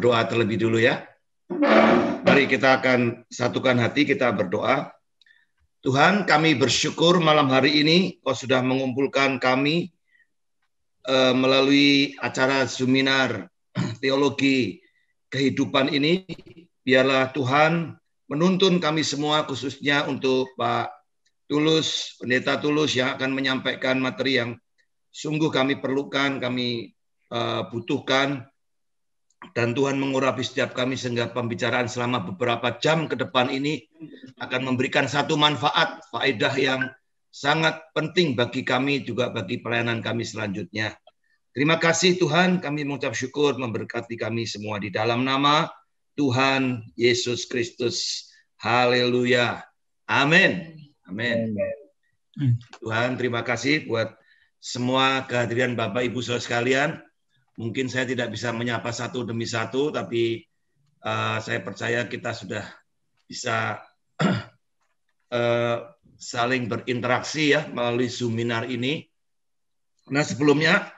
berdoa terlebih dulu ya. Mari kita akan satukan hati, kita berdoa. Tuhan, kami bersyukur malam hari ini Kau sudah mengumpulkan kami eh, melalui acara seminar teologi kehidupan ini. Biarlah Tuhan menuntun kami semua khususnya untuk Pak Tulus, Pendeta Tulus yang akan menyampaikan materi yang sungguh kami perlukan, kami uh, butuhkan dan Tuhan mengurapi setiap kami sehingga pembicaraan selama beberapa jam ke depan ini akan memberikan satu manfaat, faedah yang sangat penting bagi kami juga bagi pelayanan kami selanjutnya. Terima kasih Tuhan, kami mengucap syukur memberkati kami semua di dalam nama Tuhan Yesus Kristus. Haleluya. Amin. Amin. Tuhan, terima kasih buat semua kehadiran Bapak Ibu Saudara sekalian. Mungkin saya tidak bisa menyapa satu demi satu, tapi uh, saya percaya kita sudah bisa uh, saling berinteraksi ya melalui seminar ini. Nah sebelumnya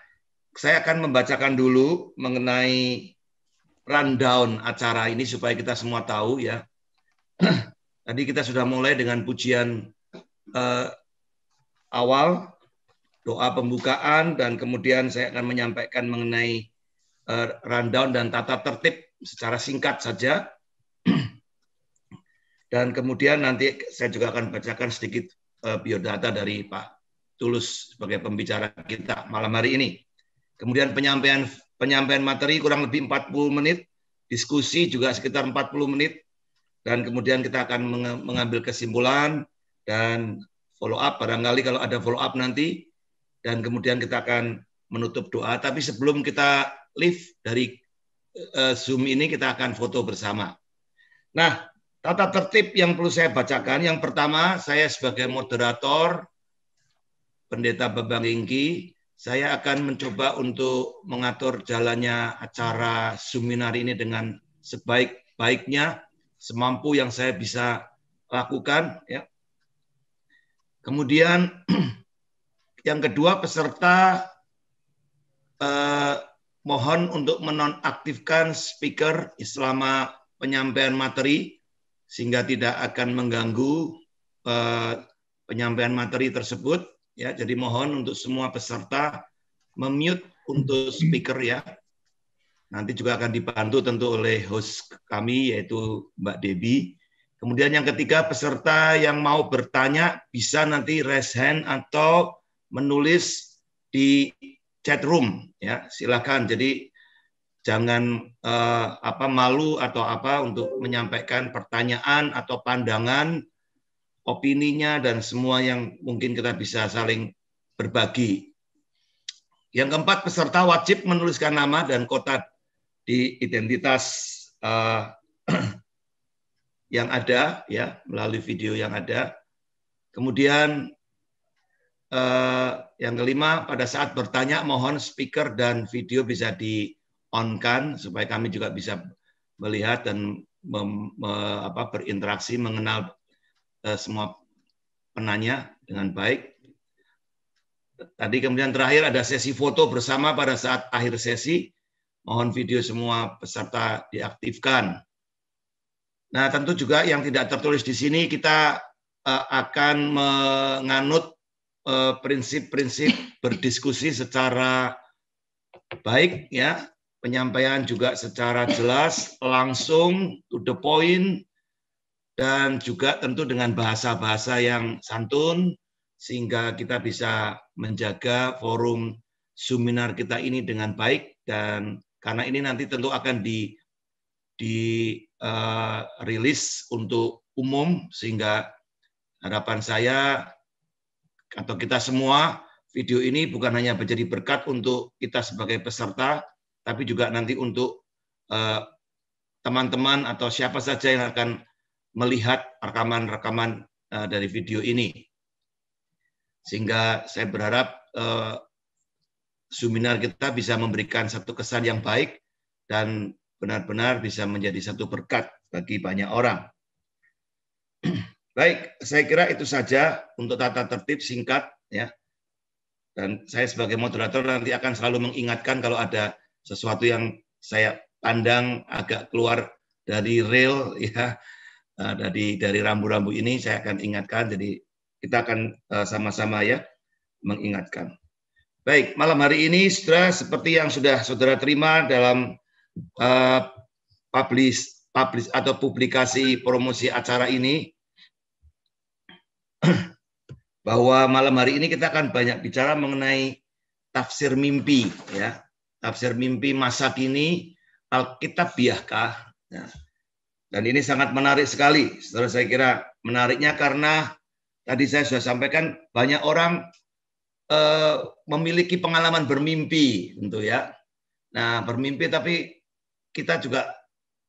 saya akan membacakan dulu mengenai rundown acara ini supaya kita semua tahu ya. Tadi kita sudah mulai dengan pujian uh, awal doa pembukaan dan kemudian saya akan menyampaikan mengenai eh, rundown dan tata tertib secara singkat saja. Dan kemudian nanti saya juga akan bacakan sedikit eh, biodata dari Pak Tulus sebagai pembicara kita malam hari ini. Kemudian penyampaian penyampaian materi kurang lebih 40 menit, diskusi juga sekitar 40 menit dan kemudian kita akan mengambil kesimpulan dan follow up barangkali kalau ada follow up nanti dan kemudian kita akan menutup doa. Tapi sebelum kita live dari uh, Zoom ini, kita akan foto bersama. Nah, tata tertib yang perlu saya bacakan, yang pertama saya sebagai moderator, Pendeta Babang Ingki, saya akan mencoba untuk mengatur jalannya acara seminar ini dengan sebaik-baiknya, semampu yang saya bisa lakukan. Ya. Kemudian Yang kedua, peserta eh, mohon untuk menonaktifkan speaker selama penyampaian materi sehingga tidak akan mengganggu eh, penyampaian materi tersebut. Ya, jadi mohon untuk semua peserta memute untuk speaker ya. Nanti juga akan dibantu tentu oleh host kami yaitu Mbak Debi. Kemudian yang ketiga peserta yang mau bertanya bisa nanti raise hand atau menulis di chat room ya silakan jadi jangan eh, apa malu atau apa untuk menyampaikan pertanyaan atau pandangan opininya dan semua yang mungkin kita bisa saling berbagi. Yang keempat, peserta wajib menuliskan nama dan kota di identitas eh, yang ada ya melalui video yang ada. Kemudian Eh, yang kelima, pada saat bertanya mohon speaker dan video bisa di on kan supaya kami juga bisa melihat dan mem, me, apa, berinteraksi mengenal uh, semua penanya dengan baik. Tadi kemudian terakhir ada sesi foto bersama pada saat akhir sesi. Mohon video semua peserta diaktifkan. Nah, tentu juga yang tidak tertulis di sini kita eh, akan menganut Eh, prinsip-prinsip berdiskusi secara baik ya, penyampaian juga secara jelas, langsung to the point dan juga tentu dengan bahasa-bahasa yang santun sehingga kita bisa menjaga forum seminar kita ini dengan baik dan karena ini nanti tentu akan di di uh, untuk umum sehingga harapan saya atau kita semua video ini bukan hanya menjadi berkat untuk kita sebagai peserta, tapi juga nanti untuk eh, teman-teman uh, atau siapa saja yang akan melihat rekaman-rekaman uh, dari video ini. Sehingga saya berharap uh, seminar kita bisa memberikan satu kesan yang baik dan benar-benar bisa menjadi satu berkat bagi banyak orang. Baik, saya kira itu saja untuk tata tertib singkat ya. Dan saya sebagai moderator nanti akan selalu mengingatkan kalau ada sesuatu yang saya pandang agak keluar dari rail ya eh, dari dari rambu-rambu ini saya akan ingatkan jadi kita akan eh, sama-sama ya mengingatkan. Baik, malam hari ini saudara seperti yang sudah saudara terima dalam uh, eh, publish publish atau publikasi promosi acara ini bahwa malam hari ini kita akan banyak bicara mengenai tafsir mimpi ya tafsir mimpi masa kini alkitabiahkah ya. dan ini sangat menarik sekali setelah saya kira menariknya karena tadi saya sudah sampaikan banyak orang eh, memiliki pengalaman bermimpi tentu ya nah bermimpi tapi kita juga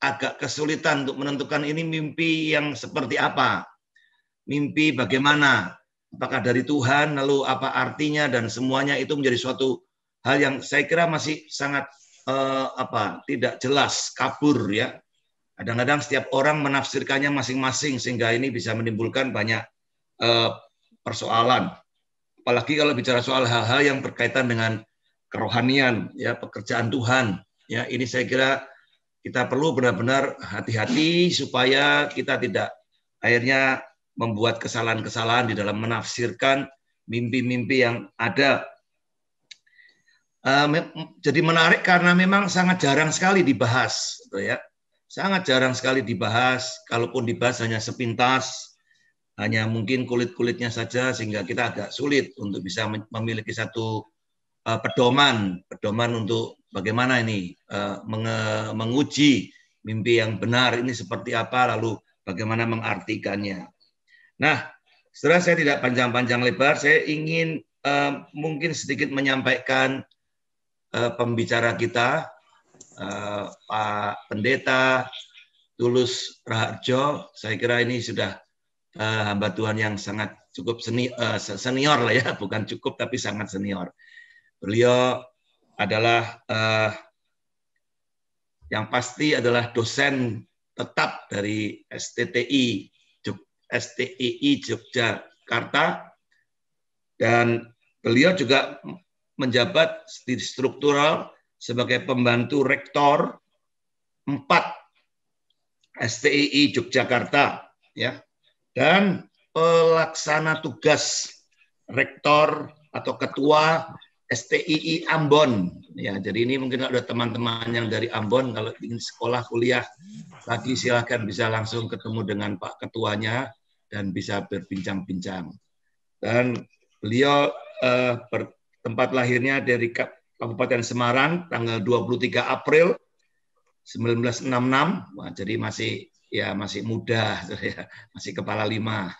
agak kesulitan untuk menentukan ini mimpi yang seperti apa mimpi bagaimana, apakah dari Tuhan, lalu apa artinya dan semuanya itu menjadi suatu hal yang saya kira masih sangat eh, apa tidak jelas, kabur ya. Kadang-kadang setiap orang menafsirkannya masing-masing sehingga ini bisa menimbulkan banyak eh, persoalan. Apalagi kalau bicara soal hal-hal yang berkaitan dengan kerohanian, ya pekerjaan Tuhan. Ya, ini saya kira kita perlu benar-benar hati-hati supaya kita tidak akhirnya membuat kesalahan-kesalahan di dalam menafsirkan mimpi-mimpi yang ada. Eh, jadi menarik karena memang sangat jarang sekali dibahas, gitu ya. Sangat jarang sekali dibahas, kalaupun dibahas hanya sepintas, hanya mungkin kulit-kulitnya saja sehingga kita agak sulit untuk bisa memiliki satu eh, pedoman, pedoman untuk bagaimana ini eh, menguji mimpi yang benar ini seperti apa lalu bagaimana mengartikannya. Nah, setelah saya tidak panjang-panjang lebar, saya ingin uh, mungkin sedikit menyampaikan uh, pembicara kita, uh, Pak Pendeta Tulus Raharjo. Saya kira ini sudah uh, hamba Tuhan yang sangat cukup seni, uh, senior lah ya, bukan cukup tapi sangat senior. Beliau adalah uh, yang pasti adalah dosen tetap dari STTI STII Yogyakarta dan beliau juga menjabat di struktural sebagai pembantu rektor 4 STII Yogyakarta ya dan pelaksana tugas rektor atau ketua STII Ambon. Ya, jadi ini mungkin ada teman-teman yang dari Ambon kalau ingin sekolah kuliah lagi silahkan bisa langsung ketemu dengan Pak Ketuanya dan bisa berbincang-bincang. Dan beliau eh, tempat lahirnya dari Kabupaten Semarang tanggal 23 April 1966. Wah, jadi masih ya masih muda, ya, masih kepala lima.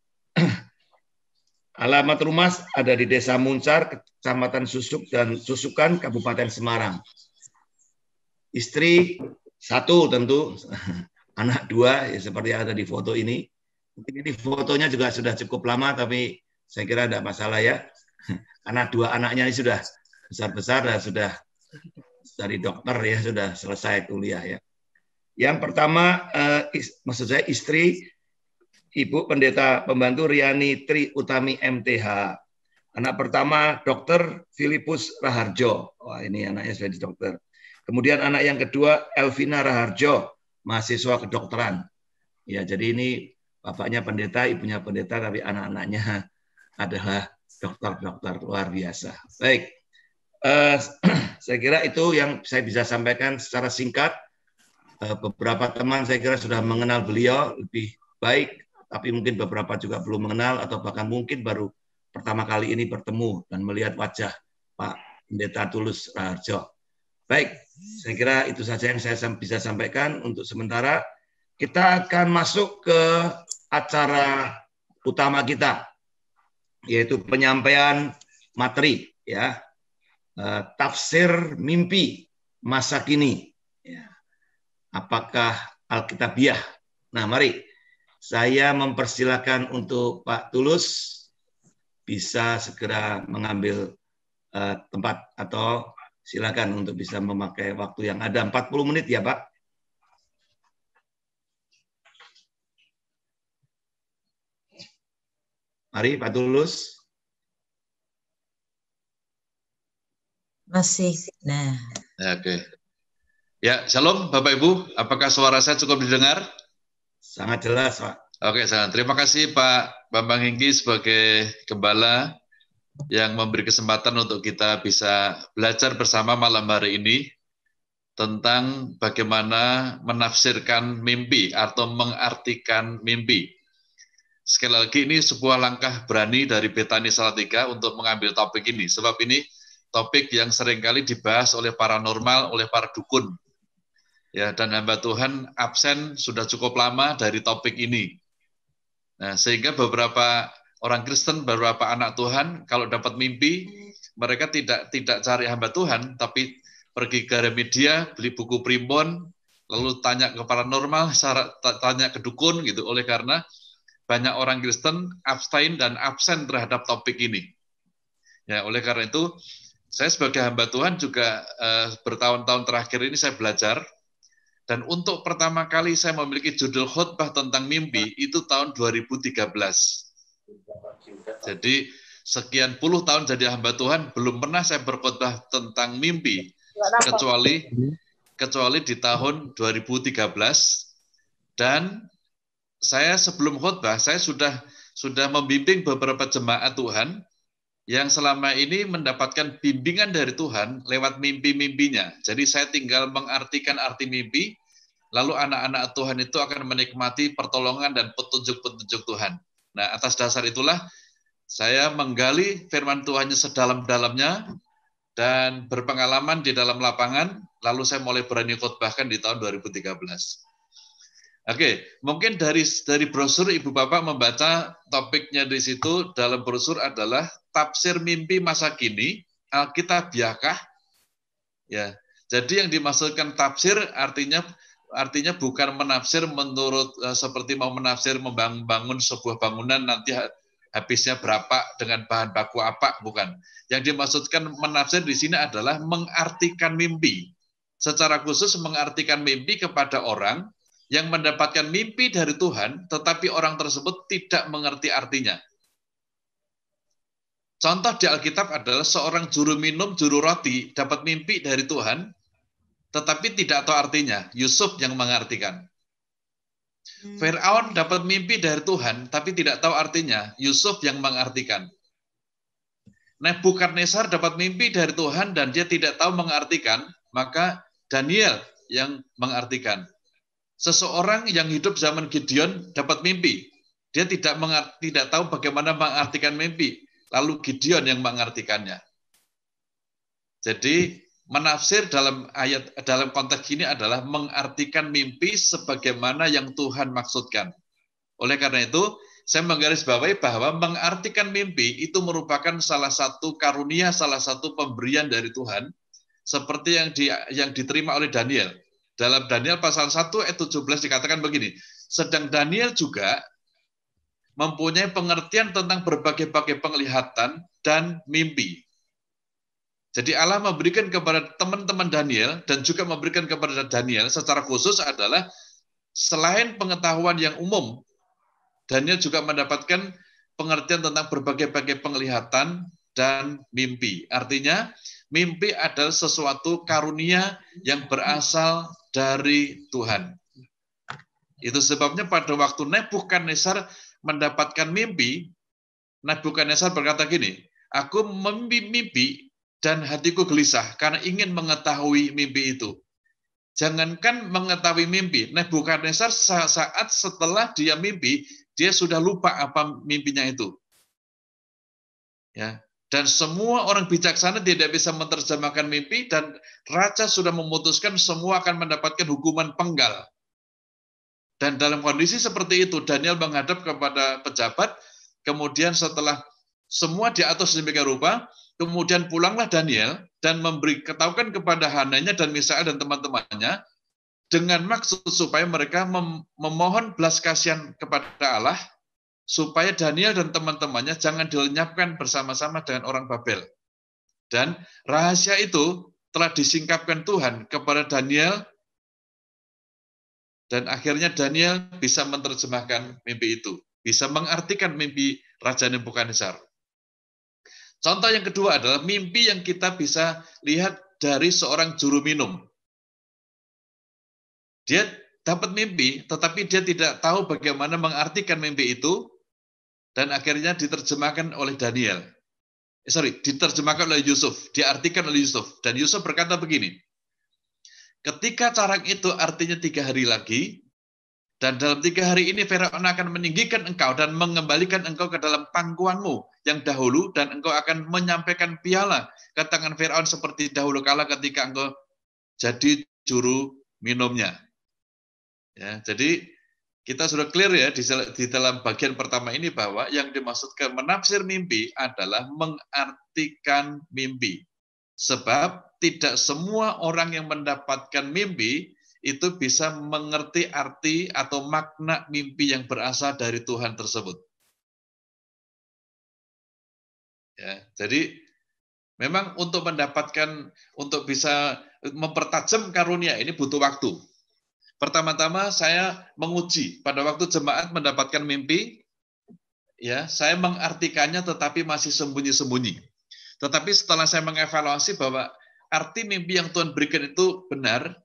Alamat rumah ada di Desa Muncar, Kecamatan Susuk dan Susukan, Kabupaten Semarang. Istri satu tentu, anak dua ya seperti yang ada di foto ini. Mungkin ini fotonya juga sudah cukup lama tapi saya kira tidak masalah ya. Anak dua anaknya ini sudah besar-besar dan sudah dari dokter ya sudah selesai kuliah ya. Yang pertama eh, is, maksud saya istri Ibu Pendeta Pembantu Riani Tri Utami MTH. Anak pertama Dokter Filipus Raharjo. Wah, ini anaknya sudah di dokter. Kemudian anak yang kedua Elvina Raharjo mahasiswa kedokteran. Ya, jadi ini bapaknya pendeta, ibunya pendeta, tapi anak-anaknya adalah dokter-dokter luar biasa. Baik, eh, saya kira itu yang saya bisa sampaikan secara singkat. Eh, beberapa teman saya kira sudah mengenal beliau lebih baik, tapi mungkin beberapa juga belum mengenal atau bahkan mungkin baru pertama kali ini bertemu dan melihat wajah Pak Pendeta Tulus Raharjo. Baik, saya kira itu saja yang saya bisa sampaikan untuk sementara. Kita akan masuk ke acara utama kita, yaitu penyampaian materi, ya, eh, tafsir mimpi masa kini. Ya. Apakah Alkitabiah? Nah, mari saya mempersilahkan untuk Pak Tulus bisa segera mengambil uh, tempat atau silakan untuk bisa memakai waktu yang ada 40 menit ya Pak. Mari Pak Tulus. Masih. Nah. Oke. Okay. Ya, shalom Bapak Ibu. Apakah suara saya cukup didengar? Sangat jelas, Pak. Oke, sangat. Terima kasih Pak Bambang Hinggi sebagai gembala yang memberi kesempatan untuk kita bisa belajar bersama malam hari ini tentang bagaimana menafsirkan mimpi atau mengartikan mimpi. Sekali lagi ini sebuah langkah berani dari Betani Salatiga untuk mengambil topik ini. Sebab ini topik yang seringkali dibahas oleh paranormal, oleh para dukun. Ya, dan hamba Tuhan absen sudah cukup lama dari topik ini. Nah, sehingga beberapa Orang Kristen beberapa anak Tuhan kalau dapat mimpi mereka tidak tidak cari hamba Tuhan tapi pergi ke Remedia beli buku primbon lalu tanya ke paranormal, tanya ke dukun gitu. Oleh karena banyak orang Kristen abstain dan absen terhadap topik ini. Ya, oleh karena itu saya sebagai hamba Tuhan juga eh, bertahun-tahun terakhir ini saya belajar dan untuk pertama kali saya memiliki judul khotbah tentang mimpi itu tahun 2013. Jadi sekian puluh tahun jadi hamba Tuhan belum pernah saya berkhotbah tentang mimpi kecuali kecuali di tahun 2013 dan saya sebelum khotbah saya sudah sudah membimbing beberapa jemaat Tuhan yang selama ini mendapatkan bimbingan dari Tuhan lewat mimpi-mimpinya. Jadi saya tinggal mengartikan arti mimpi, lalu anak-anak Tuhan itu akan menikmati pertolongan dan petunjuk-petunjuk Tuhan. Nah, atas dasar itulah saya menggali firman Tuhannya sedalam-dalamnya dan berpengalaman di dalam lapangan, lalu saya mulai berani khotbahkan di tahun 2013. Oke, mungkin dari dari brosur Ibu Bapak membaca topiknya di situ dalam brosur adalah tafsir mimpi masa kini Alkitabiahkah? Ya. Jadi yang dimaksudkan tafsir artinya artinya bukan menafsir menurut eh, seperti mau menafsir membangun sebuah bangunan nanti habisnya berapa dengan bahan baku apa bukan. Yang dimaksudkan menafsir di sini adalah mengartikan mimpi. Secara khusus mengartikan mimpi kepada orang yang mendapatkan mimpi dari Tuhan tetapi orang tersebut tidak mengerti artinya. Contoh di Alkitab adalah seorang juru minum, juru roti dapat mimpi dari Tuhan tetapi tidak tahu artinya. Yusuf yang mengartikan. Hmm. Fir'aun dapat mimpi dari Tuhan, tapi tidak tahu artinya. Yusuf yang mengartikan. Nebukadnezar dapat mimpi dari Tuhan dan dia tidak tahu mengartikan, maka Daniel yang mengartikan. Seseorang yang hidup zaman Gideon dapat mimpi. Dia tidak tidak tahu bagaimana mengartikan mimpi. Lalu Gideon yang mengartikannya. Jadi menafsir dalam ayat dalam konteks ini adalah mengartikan mimpi sebagaimana yang Tuhan maksudkan. Oleh karena itu, saya menggarisbawahi bahwa mengartikan mimpi itu merupakan salah satu karunia, salah satu pemberian dari Tuhan seperti yang di, yang diterima oleh Daniel. Dalam Daniel pasal 1 ayat 17 dikatakan begini, sedang Daniel juga mempunyai pengertian tentang berbagai-bagai penglihatan dan mimpi. Jadi Allah memberikan kepada teman-teman Daniel dan juga memberikan kepada Daniel secara khusus adalah selain pengetahuan yang umum, Daniel juga mendapatkan pengertian tentang berbagai-bagai penglihatan dan mimpi. Artinya, mimpi adalah sesuatu karunia yang berasal dari Tuhan. Itu sebabnya pada waktu Nebukadnezar mendapatkan mimpi, Nebukadnezar berkata gini, aku mimpi dan hatiku gelisah karena ingin mengetahui mimpi itu. Jangankan mengetahui mimpi, Nebukadnezar saat setelah dia mimpi, dia sudah lupa apa mimpinya itu. Ya, dan semua orang bijaksana tidak bisa menerjemahkan mimpi dan raja sudah memutuskan semua akan mendapatkan hukuman penggal. Dan dalam kondisi seperti itu Daniel menghadap kepada pejabat, kemudian setelah semua diatur sedemikian rupa, Kemudian pulanglah Daniel dan memberi ketahukan kepada Hananya dan Misael dan teman-temannya dengan maksud supaya mereka mem memohon belas kasihan kepada Allah supaya Daniel dan teman-temannya jangan dilenyapkan bersama-sama dengan orang Babel. Dan rahasia itu telah disingkapkan Tuhan kepada Daniel dan akhirnya Daniel bisa menerjemahkan mimpi itu, bisa mengartikan mimpi Raja Nebukadnezar. Contoh yang kedua adalah mimpi yang kita bisa lihat dari seorang juru minum. Dia dapat mimpi, tetapi dia tidak tahu bagaimana mengartikan mimpi itu, dan akhirnya diterjemahkan oleh Daniel. Eh, sorry, diterjemahkan oleh Yusuf, diartikan oleh Yusuf. Dan Yusuf berkata begini, ketika carang itu artinya tiga hari lagi, dan dalam tiga hari ini Firaun akan meninggikan engkau dan mengembalikan engkau ke dalam pangkuanmu yang dahulu dan engkau akan menyampaikan piala ke tangan Firaun seperti dahulu kala ketika engkau jadi juru minumnya. Ya, jadi kita sudah clear ya di, di dalam bagian pertama ini bahwa yang dimaksudkan menafsir mimpi adalah mengartikan mimpi. Sebab tidak semua orang yang mendapatkan mimpi itu bisa mengerti arti atau makna mimpi yang berasal dari Tuhan tersebut. Ya, jadi memang untuk mendapatkan, untuk bisa mempertajam karunia ini butuh waktu. Pertama-tama saya menguji pada waktu jemaat mendapatkan mimpi, ya saya mengartikannya tetapi masih sembunyi-sembunyi. Tetapi setelah saya mengevaluasi bahwa arti mimpi yang Tuhan berikan itu benar,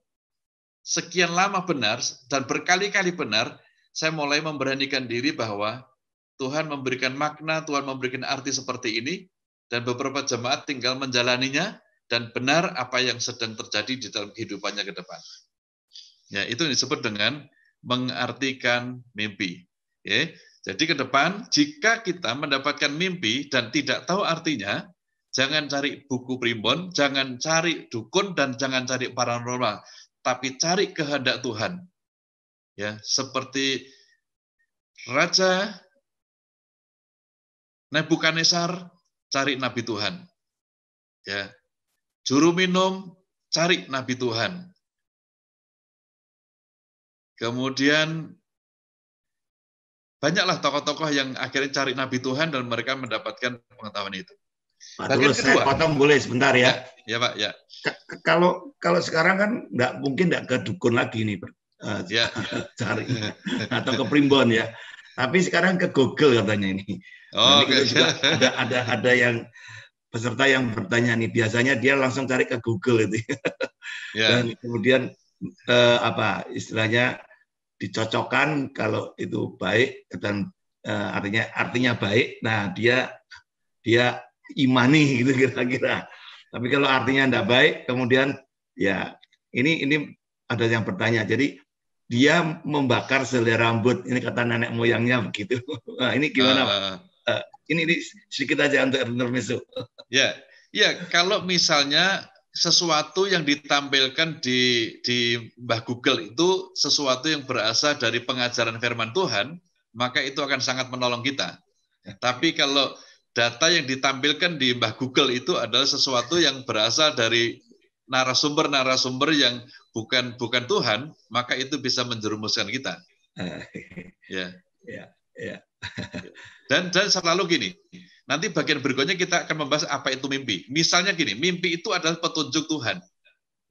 sekian lama benar dan berkali-kali benar, saya mulai memberanikan diri bahwa Tuhan memberikan makna, Tuhan memberikan arti seperti ini, dan beberapa jemaat tinggal menjalaninya, dan benar apa yang sedang terjadi di dalam kehidupannya ke depan. Ya, itu disebut dengan mengartikan mimpi. Ya, jadi ke depan, jika kita mendapatkan mimpi dan tidak tahu artinya, jangan cari buku primbon, jangan cari dukun, dan jangan cari paranormal. Tapi cari kehendak Tuhan. Ya, seperti Raja Nebukadnezar cari Nabi Tuhan. Ya. Juru minum cari Nabi Tuhan. Kemudian banyaklah tokoh-tokoh yang akhirnya cari Nabi Tuhan dan mereka mendapatkan pengetahuan itu. Pak Tulus, saya potong boleh sebentar ya. Ya, ya Pak, ya. K kalau kalau sekarang kan nggak mungkin nggak ke dukun lagi nih, uh, ya, ya. cari atau ke primbon ya. Tapi sekarang ke Google katanya ini. Oh, nah, okay. juga ada, ada ada yang peserta yang bertanya nih biasanya dia langsung cari ke Google itu yeah. dan kemudian eh, apa istilahnya dicocokkan kalau itu baik dan eh, artinya artinya baik nah dia dia imani gitu kira-kira tapi kalau artinya tidak baik kemudian ya ini ini ada yang bertanya jadi dia membakar selera rambut ini kata nenek moyangnya begitu nah, ini gimana uh, uh. Eh, ini, ini sedikit aja untuk Ernur Ya, ya kalau misalnya sesuatu yang ditampilkan di di Mbah Google itu sesuatu yang berasal dari pengajaran firman Tuhan, maka itu akan sangat menolong kita. Ya. Tapi kalau data yang ditampilkan di Mbah Google itu adalah sesuatu yang berasal dari narasumber-narasumber yang bukan bukan Tuhan, maka itu bisa menjerumuskan kita. Eh, ya. Ya, ya. dan dan selalu gini, nanti bagian berikutnya kita akan membahas apa itu mimpi. Misalnya gini, mimpi itu adalah petunjuk Tuhan.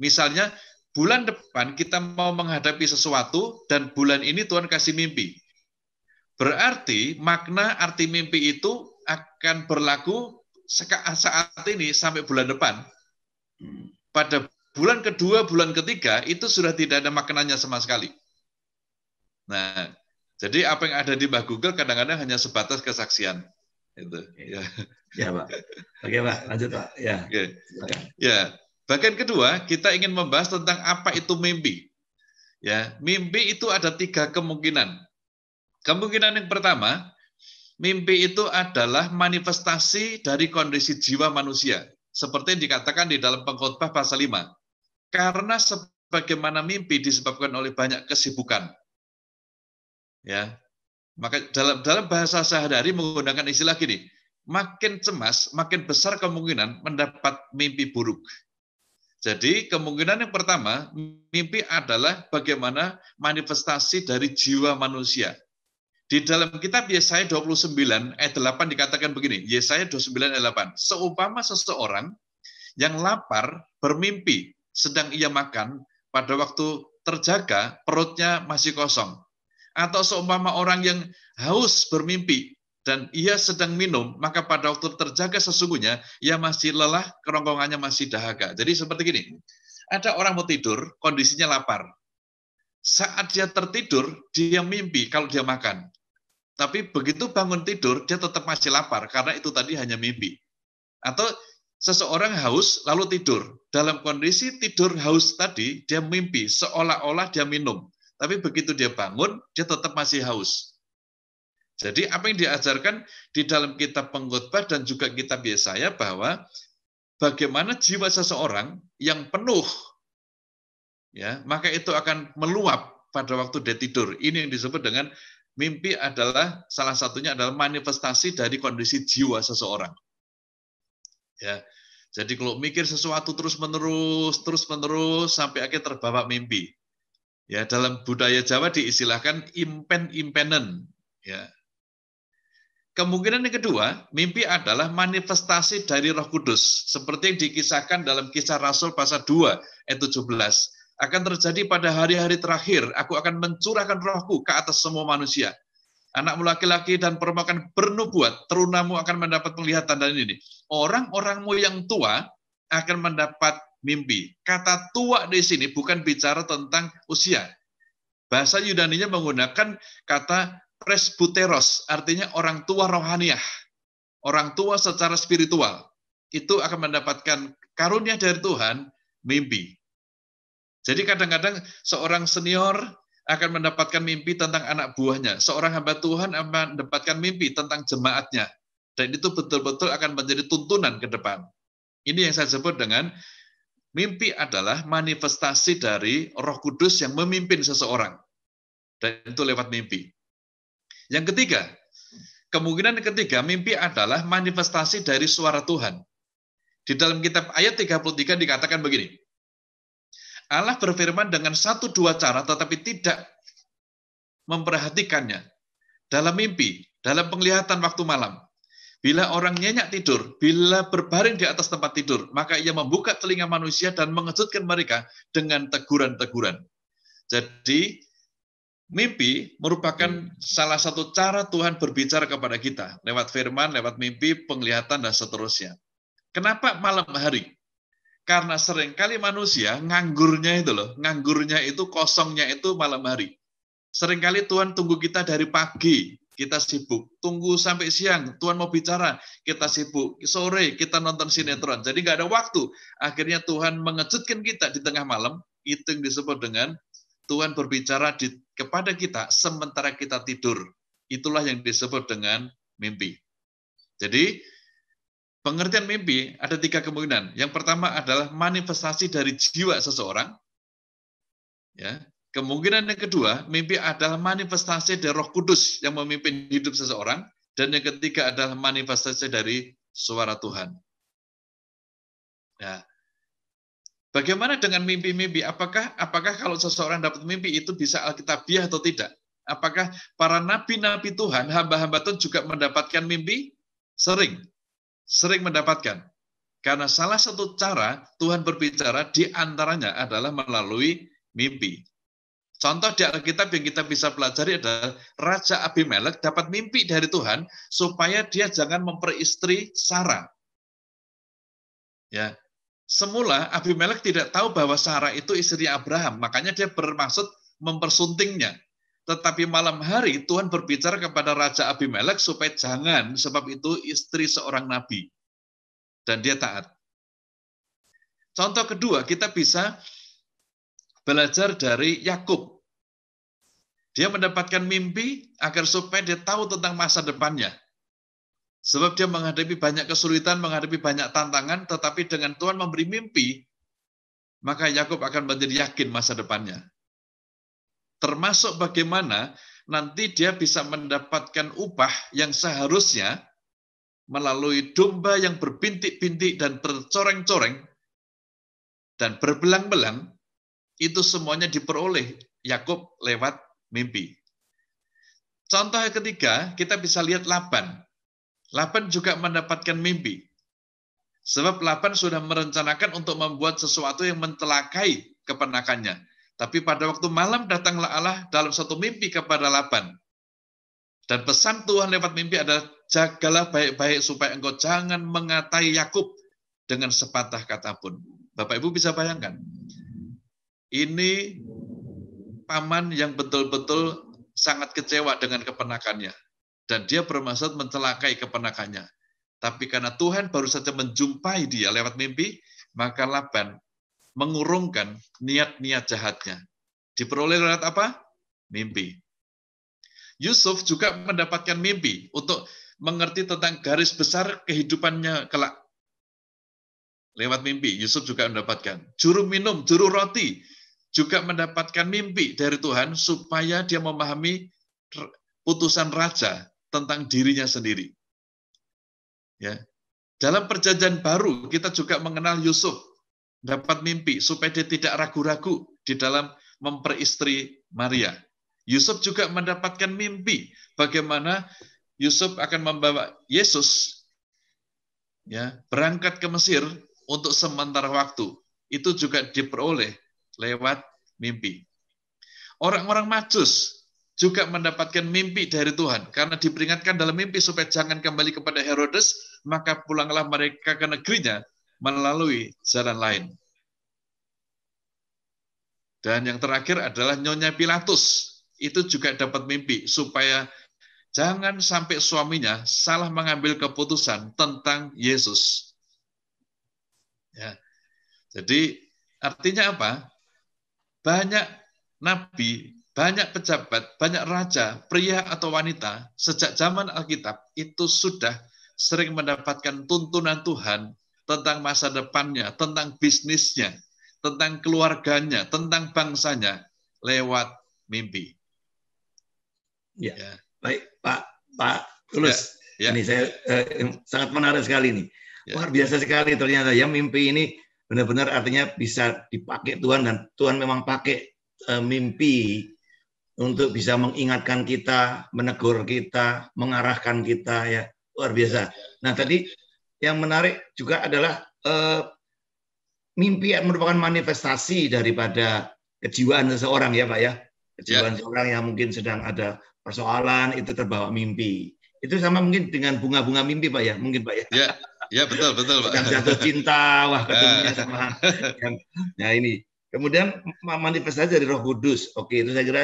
Misalnya bulan depan kita mau menghadapi sesuatu dan bulan ini Tuhan kasih mimpi. Berarti makna arti mimpi itu akan berlaku saat ini sampai bulan depan. Pada bulan kedua, bulan ketiga itu sudah tidak ada maknanya sama sekali. Nah, jadi apa yang ada di Mbah Google kadang-kadang hanya sebatas kesaksian. Itu. Ya. ya Pak. Oke Pak, lanjut Pak. Ya. Oke. Ya. Bagian kedua, kita ingin membahas tentang apa itu mimpi. Ya, mimpi itu ada tiga kemungkinan. Kemungkinan yang pertama, mimpi itu adalah manifestasi dari kondisi jiwa manusia. Seperti yang dikatakan di dalam pengkhotbah pasal 5. Karena sebagaimana mimpi disebabkan oleh banyak kesibukan, Ya. Maka dalam dalam bahasa sehari-hari menggunakan istilah gini, makin cemas, makin besar kemungkinan mendapat mimpi buruk. Jadi kemungkinan yang pertama, mimpi adalah bagaimana manifestasi dari jiwa manusia. Di dalam kitab Yesaya 29 ayat 8 dikatakan begini, Yesaya 29 ayat 8, seumpama seseorang yang lapar bermimpi sedang ia makan pada waktu terjaga perutnya masih kosong. Atau seumpama orang yang haus bermimpi dan ia sedang minum, maka pada waktu terjaga sesungguhnya ia masih lelah, kerongkongannya masih dahaga. Jadi seperti gini, ada orang mau tidur, kondisinya lapar. Saat dia tertidur, dia mimpi kalau dia makan. Tapi begitu bangun tidur, dia tetap masih lapar karena itu tadi hanya mimpi. Atau seseorang haus lalu tidur. Dalam kondisi tidur haus tadi, dia mimpi seolah-olah dia minum. Tapi begitu dia bangun, dia tetap masih haus. Jadi apa yang diajarkan di dalam kitab pengkhotbah dan juga kitab Yesaya bahwa bagaimana jiwa seseorang yang penuh ya, maka itu akan meluap pada waktu dia tidur. Ini yang disebut dengan mimpi adalah salah satunya adalah manifestasi dari kondisi jiwa seseorang. Ya. Jadi kalau mikir sesuatu terus-menerus, terus-menerus sampai akhir terbawa mimpi. Ya, dalam budaya Jawa diistilahkan impen-impenen, ya. Kemungkinan yang kedua, mimpi adalah manifestasi dari Roh Kudus, seperti yang dikisahkan dalam kisah Rasul pasal 2 ayat 17. Akan terjadi pada hari-hari terakhir, aku akan mencurahkan rohku ke atas semua manusia. Anakmu laki-laki dan perempuan akan bernubuat, terunamu akan mendapat penglihatan dan ini. Orang-orangmu yang tua akan mendapat mimpi. Kata tua di sini bukan bicara tentang usia. Bahasa Yunaninya menggunakan kata presbuteros, artinya orang tua rohaniah. Orang tua secara spiritual. Itu akan mendapatkan karunia dari Tuhan, mimpi. Jadi kadang-kadang seorang senior akan mendapatkan mimpi tentang anak buahnya. Seorang hamba Tuhan akan mendapatkan mimpi tentang jemaatnya. Dan itu betul-betul akan menjadi tuntunan ke depan. Ini yang saya sebut dengan Mimpi adalah manifestasi dari roh kudus yang memimpin seseorang. Dan itu lewat mimpi. Yang ketiga, kemungkinan ketiga mimpi adalah manifestasi dari suara Tuhan. Di dalam kitab ayat 33 dikatakan begini, Allah berfirman dengan satu dua cara tetapi tidak memperhatikannya. Dalam mimpi, dalam penglihatan waktu malam, Bila orang nyenyak tidur, bila berbaring di atas tempat tidur, maka ia membuka telinga manusia dan mengejutkan mereka dengan teguran-teguran. Jadi, mimpi merupakan salah satu cara Tuhan berbicara kepada kita lewat firman, lewat mimpi, penglihatan, dan seterusnya. Kenapa malam hari? Karena seringkali manusia nganggurnya itu loh, nganggurnya itu kosongnya itu malam hari. Seringkali Tuhan tunggu kita dari pagi, kita sibuk. Tunggu sampai siang, Tuhan mau bicara, kita sibuk. Sore kita nonton sinetron. Jadi nggak ada waktu. Akhirnya Tuhan mengejutkan kita di tengah malam. Itu yang disebut dengan Tuhan berbicara di, kepada kita sementara kita tidur. Itulah yang disebut dengan mimpi. Jadi pengertian mimpi ada tiga kemungkinan. Yang pertama adalah manifestasi dari jiwa seseorang. Ya, Kemungkinan yang kedua, mimpi adalah manifestasi dari Roh Kudus yang memimpin hidup seseorang. Dan yang ketiga adalah manifestasi dari suara Tuhan. Ya. bagaimana dengan mimpi-mimpi? Apakah apakah kalau seseorang dapat mimpi itu bisa alkitabiah atau tidak? Apakah para nabi-nabi Tuhan, hamba-hamba Tuhan juga mendapatkan mimpi? Sering. Sering mendapatkan. Karena salah satu cara Tuhan berbicara diantaranya adalah melalui mimpi. Contoh di Alkitab yang kita bisa pelajari adalah Raja Abimelek dapat mimpi dari Tuhan supaya dia jangan memperistri Sarah. Ya. Semula Abimelek tidak tahu bahwa Sarah itu istri Abraham, makanya dia bermaksud mempersuntingnya. Tetapi malam hari Tuhan berbicara kepada Raja Abimelek supaya jangan sebab itu istri seorang nabi. Dan dia taat. Contoh kedua, kita bisa belajar dari Yakub. Dia mendapatkan mimpi agar supaya dia tahu tentang masa depannya. Sebab dia menghadapi banyak kesulitan, menghadapi banyak tantangan, tetapi dengan Tuhan memberi mimpi, maka Yakub akan menjadi yakin masa depannya. Termasuk bagaimana nanti dia bisa mendapatkan upah yang seharusnya melalui domba yang berbintik-bintik dan bercoreng-coreng dan berbelang-belang itu semuanya diperoleh Yakub lewat mimpi. Contoh yang ketiga, kita bisa lihat Laban. Laban juga mendapatkan mimpi. Sebab Laban sudah merencanakan untuk membuat sesuatu yang mencelakai kepenakannya. Tapi pada waktu malam datanglah Allah dalam satu mimpi kepada Laban. Dan pesan Tuhan lewat mimpi adalah jagalah baik-baik supaya engkau jangan mengatai Yakub dengan sepatah kata pun. Bapak Ibu bisa bayangkan, ini paman yang betul-betul sangat kecewa dengan kepenakannya. Dan dia bermaksud mencelakai kepenakannya. Tapi karena Tuhan baru saja menjumpai dia lewat mimpi, maka Laban mengurungkan niat-niat jahatnya. Diperoleh lewat apa? Mimpi. Yusuf juga mendapatkan mimpi untuk mengerti tentang garis besar kehidupannya kelak. Lewat mimpi, Yusuf juga mendapatkan. Juru minum, juru roti, juga mendapatkan mimpi dari Tuhan supaya dia memahami putusan raja tentang dirinya sendiri. Ya. Dalam perjanjian baru kita juga mengenal Yusuf dapat mimpi supaya dia tidak ragu-ragu di dalam memperistri Maria. Yusuf juga mendapatkan mimpi bagaimana Yusuf akan membawa Yesus ya berangkat ke Mesir untuk sementara waktu. Itu juga diperoleh lewat mimpi. Orang-orang Majus juga mendapatkan mimpi dari Tuhan karena diperingatkan dalam mimpi supaya jangan kembali kepada Herodes, maka pulanglah mereka ke negerinya melalui jalan lain. Dan yang terakhir adalah Nyonya Pilatus. Itu juga dapat mimpi supaya jangan sampai suaminya salah mengambil keputusan tentang Yesus. Ya. Jadi artinya apa? Banyak nabi, banyak pejabat, banyak raja, pria atau wanita, sejak zaman Alkitab itu sudah sering mendapatkan tuntunan Tuhan tentang masa depannya, tentang bisnisnya, tentang keluarganya, tentang bangsanya lewat mimpi. Ya, ya. baik Pak Pak Tulus. Ya, ya. Ini saya eh, sangat menarik sekali ini. Ya. Luar biasa sekali ternyata ya mimpi ini benar-benar artinya bisa dipakai Tuhan dan Tuhan memang pakai e, mimpi untuk bisa mengingatkan kita, menegur kita, mengarahkan kita ya luar biasa. Nah tadi yang menarik juga adalah e, mimpi merupakan manifestasi daripada kejiwaan seseorang ya pak ya kejiwaan ya. seseorang yang mungkin sedang ada persoalan itu terbawa mimpi itu sama mungkin dengan bunga-bunga mimpi pak ya mungkin pak ya, ya Ya betul betul Pak. Yang jatuh cinta wah ketemunya ya. sama yang nah ini. Kemudian manifestasi dari Roh Kudus. Oke, itu saya kira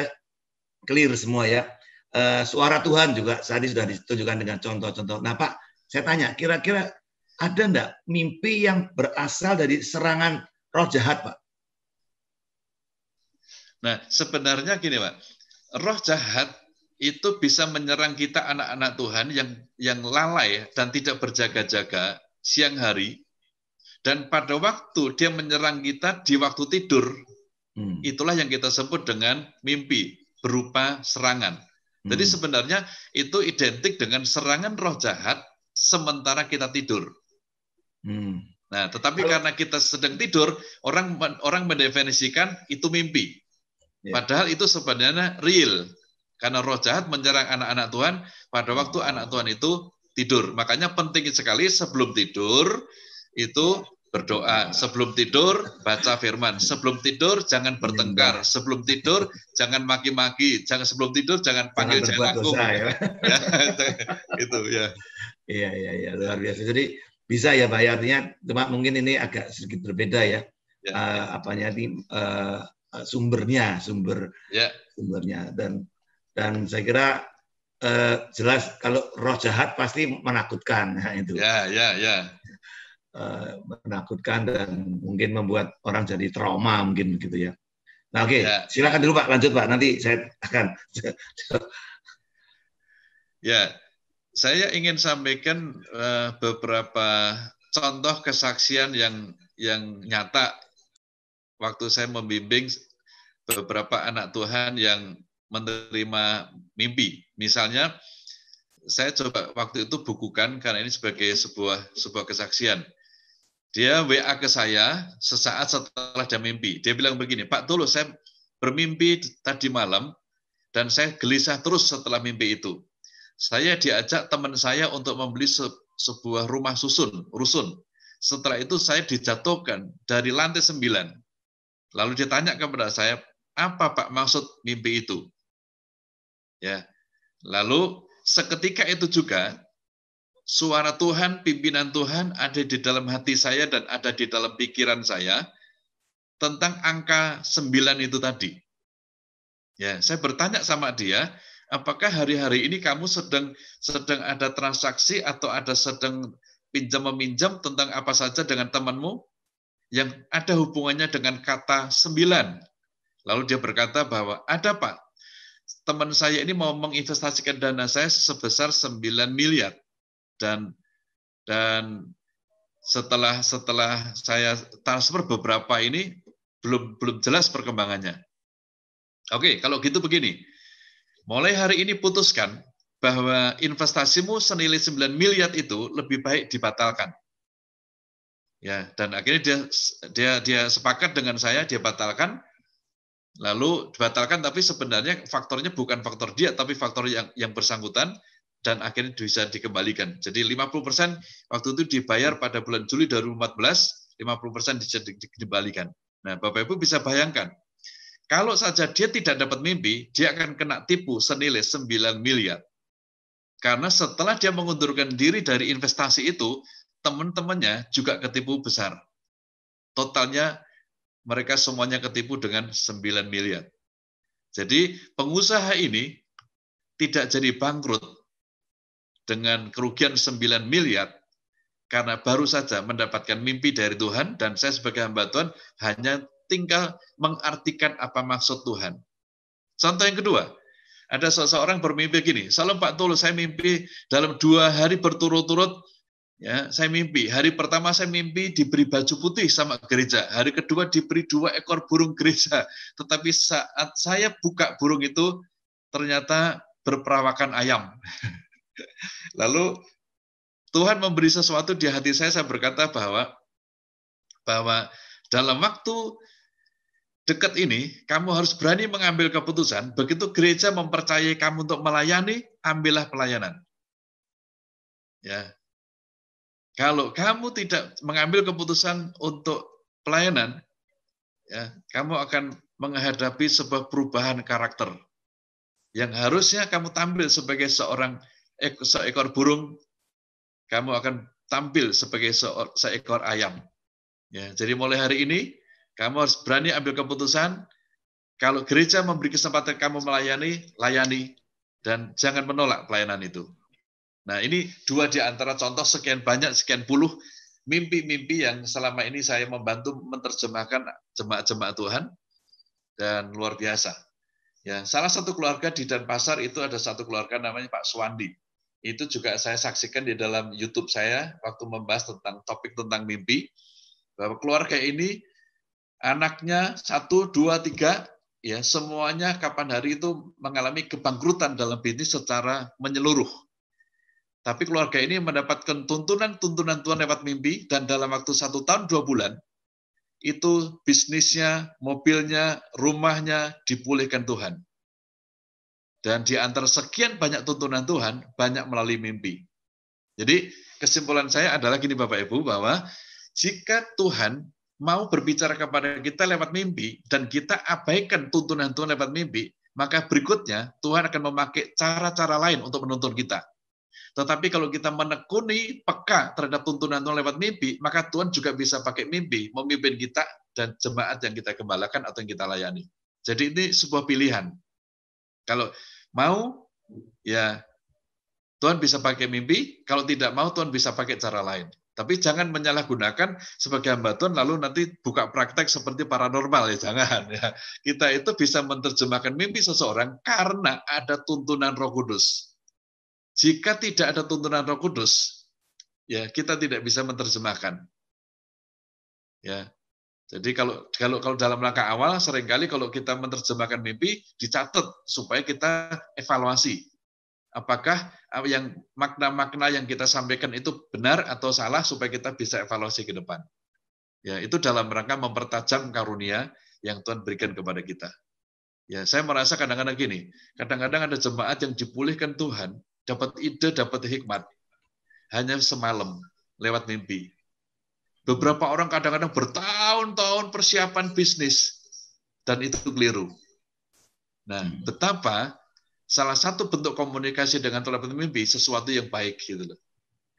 clear semua ya. Uh, suara Tuhan juga tadi sudah ditunjukkan dengan contoh-contoh. Nah, Pak, saya tanya, kira-kira ada enggak mimpi yang berasal dari serangan roh jahat, Pak? Nah, sebenarnya gini, Pak. Roh jahat itu bisa menyerang kita anak-anak Tuhan yang yang lalai dan tidak berjaga-jaga siang hari dan pada waktu dia menyerang kita di waktu tidur hmm. itulah yang kita sebut dengan mimpi berupa serangan jadi hmm. sebenarnya itu identik dengan serangan roh jahat sementara kita tidur hmm. nah tetapi karena kita sedang tidur orang orang mendefinisikan itu mimpi ya. padahal itu sebenarnya real karena roh jahat menyerang anak-anak Tuhan pada waktu anak Tuhan itu tidur. Makanya penting sekali sebelum tidur itu berdoa. Sebelum tidur, baca firman. Sebelum tidur, jangan bertengkar. Sebelum tidur, jangan maki-maki. Jangan sebelum tidur, jangan panggil jangan aku. Ya. ya, itu ya. Iya, iya, iya. Luar biasa. Jadi bisa ya, bayarnya cuma mungkin ini agak sedikit berbeda ya. ya. Uh, apanya ini uh, sumbernya, sumber ya. sumbernya dan dan saya kira eh, jelas kalau roh jahat pasti menakutkan ya, itu. Ya, ya, ya. Eh, menakutkan dan mungkin membuat orang jadi trauma mungkin gitu ya. Nah, oke, okay. Ya. yeah. silakan dulu Pak, lanjut Pak. Nanti saya akan. ya, saya ingin sampaikan uh, beberapa contoh kesaksian yang yang nyata waktu saya membimbing beberapa anak Tuhan yang menerima mimpi. Misalnya, saya coba waktu itu bukukan karena ini sebagai sebuah sebuah kesaksian. Dia WA ke saya sesaat setelah jam mimpi. Dia bilang begini, Pak Tulus, saya bermimpi tadi malam dan saya gelisah terus setelah mimpi itu. Saya diajak teman saya untuk membeli se sebuah rumah susun, rusun. Setelah itu saya dijatuhkan dari lantai sembilan Lalu dia tanya kepada saya, apa Pak maksud mimpi itu? Ya. Lalu seketika itu juga suara Tuhan, pimpinan Tuhan ada di dalam hati saya dan ada di dalam pikiran saya tentang angka 9 itu tadi. Ya, saya bertanya sama dia, apakah hari-hari ini kamu sedang sedang ada transaksi atau ada sedang pinjam meminjam tentang apa saja dengan temanmu yang ada hubungannya dengan kata sembilan. Lalu dia berkata bahwa ada Pak teman saya ini mau menginvestasikan dana saya sebesar 9 miliar dan dan setelah setelah saya transfer beberapa ini belum belum jelas perkembangannya. Oke, kalau gitu begini. Mulai hari ini putuskan bahwa investasimu senilai 9 miliar itu lebih baik dibatalkan. Ya, dan akhirnya dia dia dia sepakat dengan saya dia batalkan lalu dibatalkan tapi sebenarnya faktornya bukan faktor dia tapi faktor yang yang bersangkutan dan akhirnya bisa dikembalikan. Jadi 50% waktu itu dibayar pada bulan Juli 2014, 50% dikembalikan. Nah, Bapak Ibu bisa bayangkan. Kalau saja dia tidak dapat mimpi, dia akan kena tipu senilai 9 miliar. Karena setelah dia mengundurkan diri dari investasi itu, teman-temannya juga ketipu besar. Totalnya mereka semuanya ketipu dengan 9 miliar. Jadi pengusaha ini tidak jadi bangkrut dengan kerugian 9 miliar karena baru saja mendapatkan mimpi dari Tuhan dan saya sebagai hamba Tuhan hanya tinggal mengartikan apa maksud Tuhan. Contoh yang kedua, ada seseorang bermimpi gini, Salam Pak Tulus, saya mimpi dalam dua hari berturut-turut Ya, saya mimpi. Hari pertama saya mimpi diberi baju putih sama gereja. Hari kedua diberi dua ekor burung gereja. Tetapi saat saya buka burung itu, ternyata berperawakan ayam. Lalu Tuhan memberi sesuatu di hati saya, saya berkata bahwa bahwa dalam waktu dekat ini, kamu harus berani mengambil keputusan. Begitu gereja mempercayai kamu untuk melayani, ambillah pelayanan. Ya, kalau kamu tidak mengambil keputusan untuk pelayanan, ya, kamu akan menghadapi sebuah perubahan karakter yang harusnya kamu tampil sebagai seorang seekor burung, kamu akan tampil sebagai seekor ayam. Ya, jadi mulai hari ini kamu harus berani ambil keputusan. Kalau gereja memberi kesempatan kamu melayani, layani dan jangan menolak pelayanan itu. Nah ini dua di antara contoh sekian banyak, sekian puluh mimpi-mimpi yang selama ini saya membantu menerjemahkan jemaat-jemaat Tuhan dan luar biasa. Ya, salah satu keluarga di Denpasar itu ada satu keluarga namanya Pak Suwandi. Itu juga saya saksikan di dalam YouTube saya waktu membahas tentang topik tentang mimpi bahwa keluarga ini anaknya satu, dua, tiga, ya semuanya kapan hari itu mengalami kebangkrutan dalam bisnis secara menyeluruh tapi keluarga ini mendapatkan tuntunan-tuntunan Tuhan lewat mimpi, dan dalam waktu satu tahun dua bulan, itu bisnisnya, mobilnya, rumahnya dipulihkan Tuhan. Dan di antara sekian banyak tuntunan Tuhan, banyak melalui mimpi. Jadi kesimpulan saya adalah gini Bapak Ibu, bahwa jika Tuhan mau berbicara kepada kita lewat mimpi, dan kita abaikan tuntunan Tuhan lewat mimpi, maka berikutnya Tuhan akan memakai cara-cara lain untuk menuntun kita. Tetapi kalau kita menekuni peka terhadap tuntunan Tuhan lewat mimpi, maka Tuhan juga bisa pakai mimpi, memimpin kita dan jemaat yang kita gembalakan atau yang kita layani. Jadi ini sebuah pilihan. Kalau mau, ya Tuhan bisa pakai mimpi, kalau tidak mau Tuhan bisa pakai cara lain. Tapi jangan menyalahgunakan sebagai hamba Tuhan lalu nanti buka praktek seperti paranormal ya jangan ya. Kita itu bisa menerjemahkan mimpi seseorang karena ada tuntunan Roh Kudus. Jika tidak ada tuntunan Roh Kudus, ya kita tidak bisa menerjemahkan. Ya. Jadi kalau kalau kalau dalam langkah awal seringkali kalau kita menerjemahkan mimpi dicatat supaya kita evaluasi apakah eh, yang makna-makna yang kita sampaikan itu benar atau salah supaya kita bisa evaluasi ke depan. Ya, itu dalam rangka mempertajam karunia yang Tuhan berikan kepada kita. Ya, saya merasa kadang-kadang gini, kadang-kadang ada jemaat yang dipulihkan Tuhan dapat ide, dapat hikmat. Hanya semalam lewat mimpi. Beberapa orang kadang-kadang bertahun-tahun persiapan bisnis dan itu keliru. Nah, hmm. betapa salah satu bentuk komunikasi dengan telepon mimpi sesuatu yang baik gitu loh.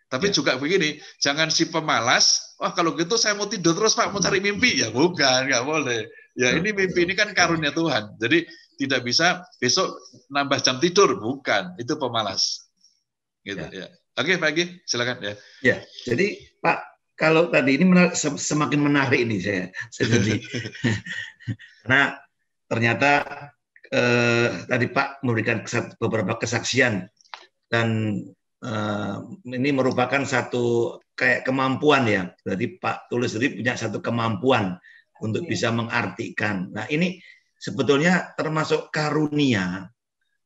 Tapi ya. juga begini, jangan si pemalas, wah kalau gitu saya mau tidur terus Pak, mau cari hmm. mimpi. Ya bukan, nggak boleh. Ya ini mimpi ini kan karunia Tuhan. Jadi tidak bisa besok nambah jam tidur, bukan. Itu pemalas. Gitu ya. ya. Oke, pagi, silakan ya. Ya, jadi Pak kalau tadi ini menar semakin menarik ini saya sendiri Nah ternyata eh, tadi Pak memberikan beberapa kesaksian dan eh, ini merupakan satu kayak kemampuan ya. Jadi Pak Tulus sendiri punya satu kemampuan untuk iya. bisa mengartikan. Nah ini sebetulnya termasuk karunia.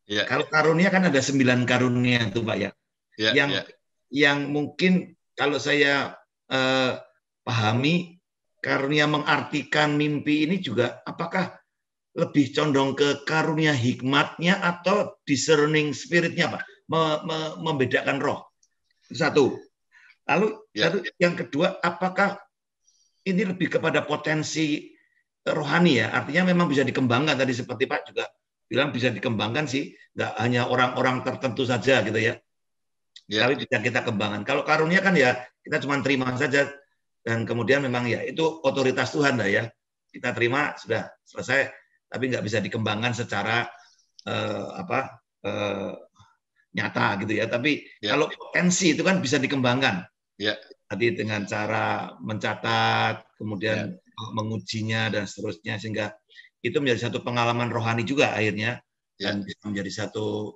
Ya. Kalau karunia kan ada sembilan karunia itu Pak ya. ya yang ya. yang mungkin kalau saya eh, pahami karunia mengartikan mimpi ini juga apakah lebih condong ke karunia hikmatnya atau discerning spiritnya Pak, me, me, membedakan roh. Satu. Lalu ya. yang kedua apakah ini lebih kepada potensi rohani ya, artinya memang bisa dikembangkan tadi seperti Pak juga bilang bisa dikembangkan sih, nggak hanya orang-orang tertentu saja gitu ya. ya. Tapi bisa kita kembangkan. Kalau karunia kan ya kita cuma terima saja dan kemudian memang ya itu otoritas Tuhan lah ya. Kita terima sudah selesai, tapi nggak bisa dikembangkan secara eh, apa eh, nyata gitu ya. Tapi ya. kalau potensi itu kan bisa dikembangkan. Ya. Tadi dengan cara mencatat, kemudian ya mengujinya dan seterusnya sehingga itu menjadi satu pengalaman rohani juga akhirnya ya. dan bisa menjadi satu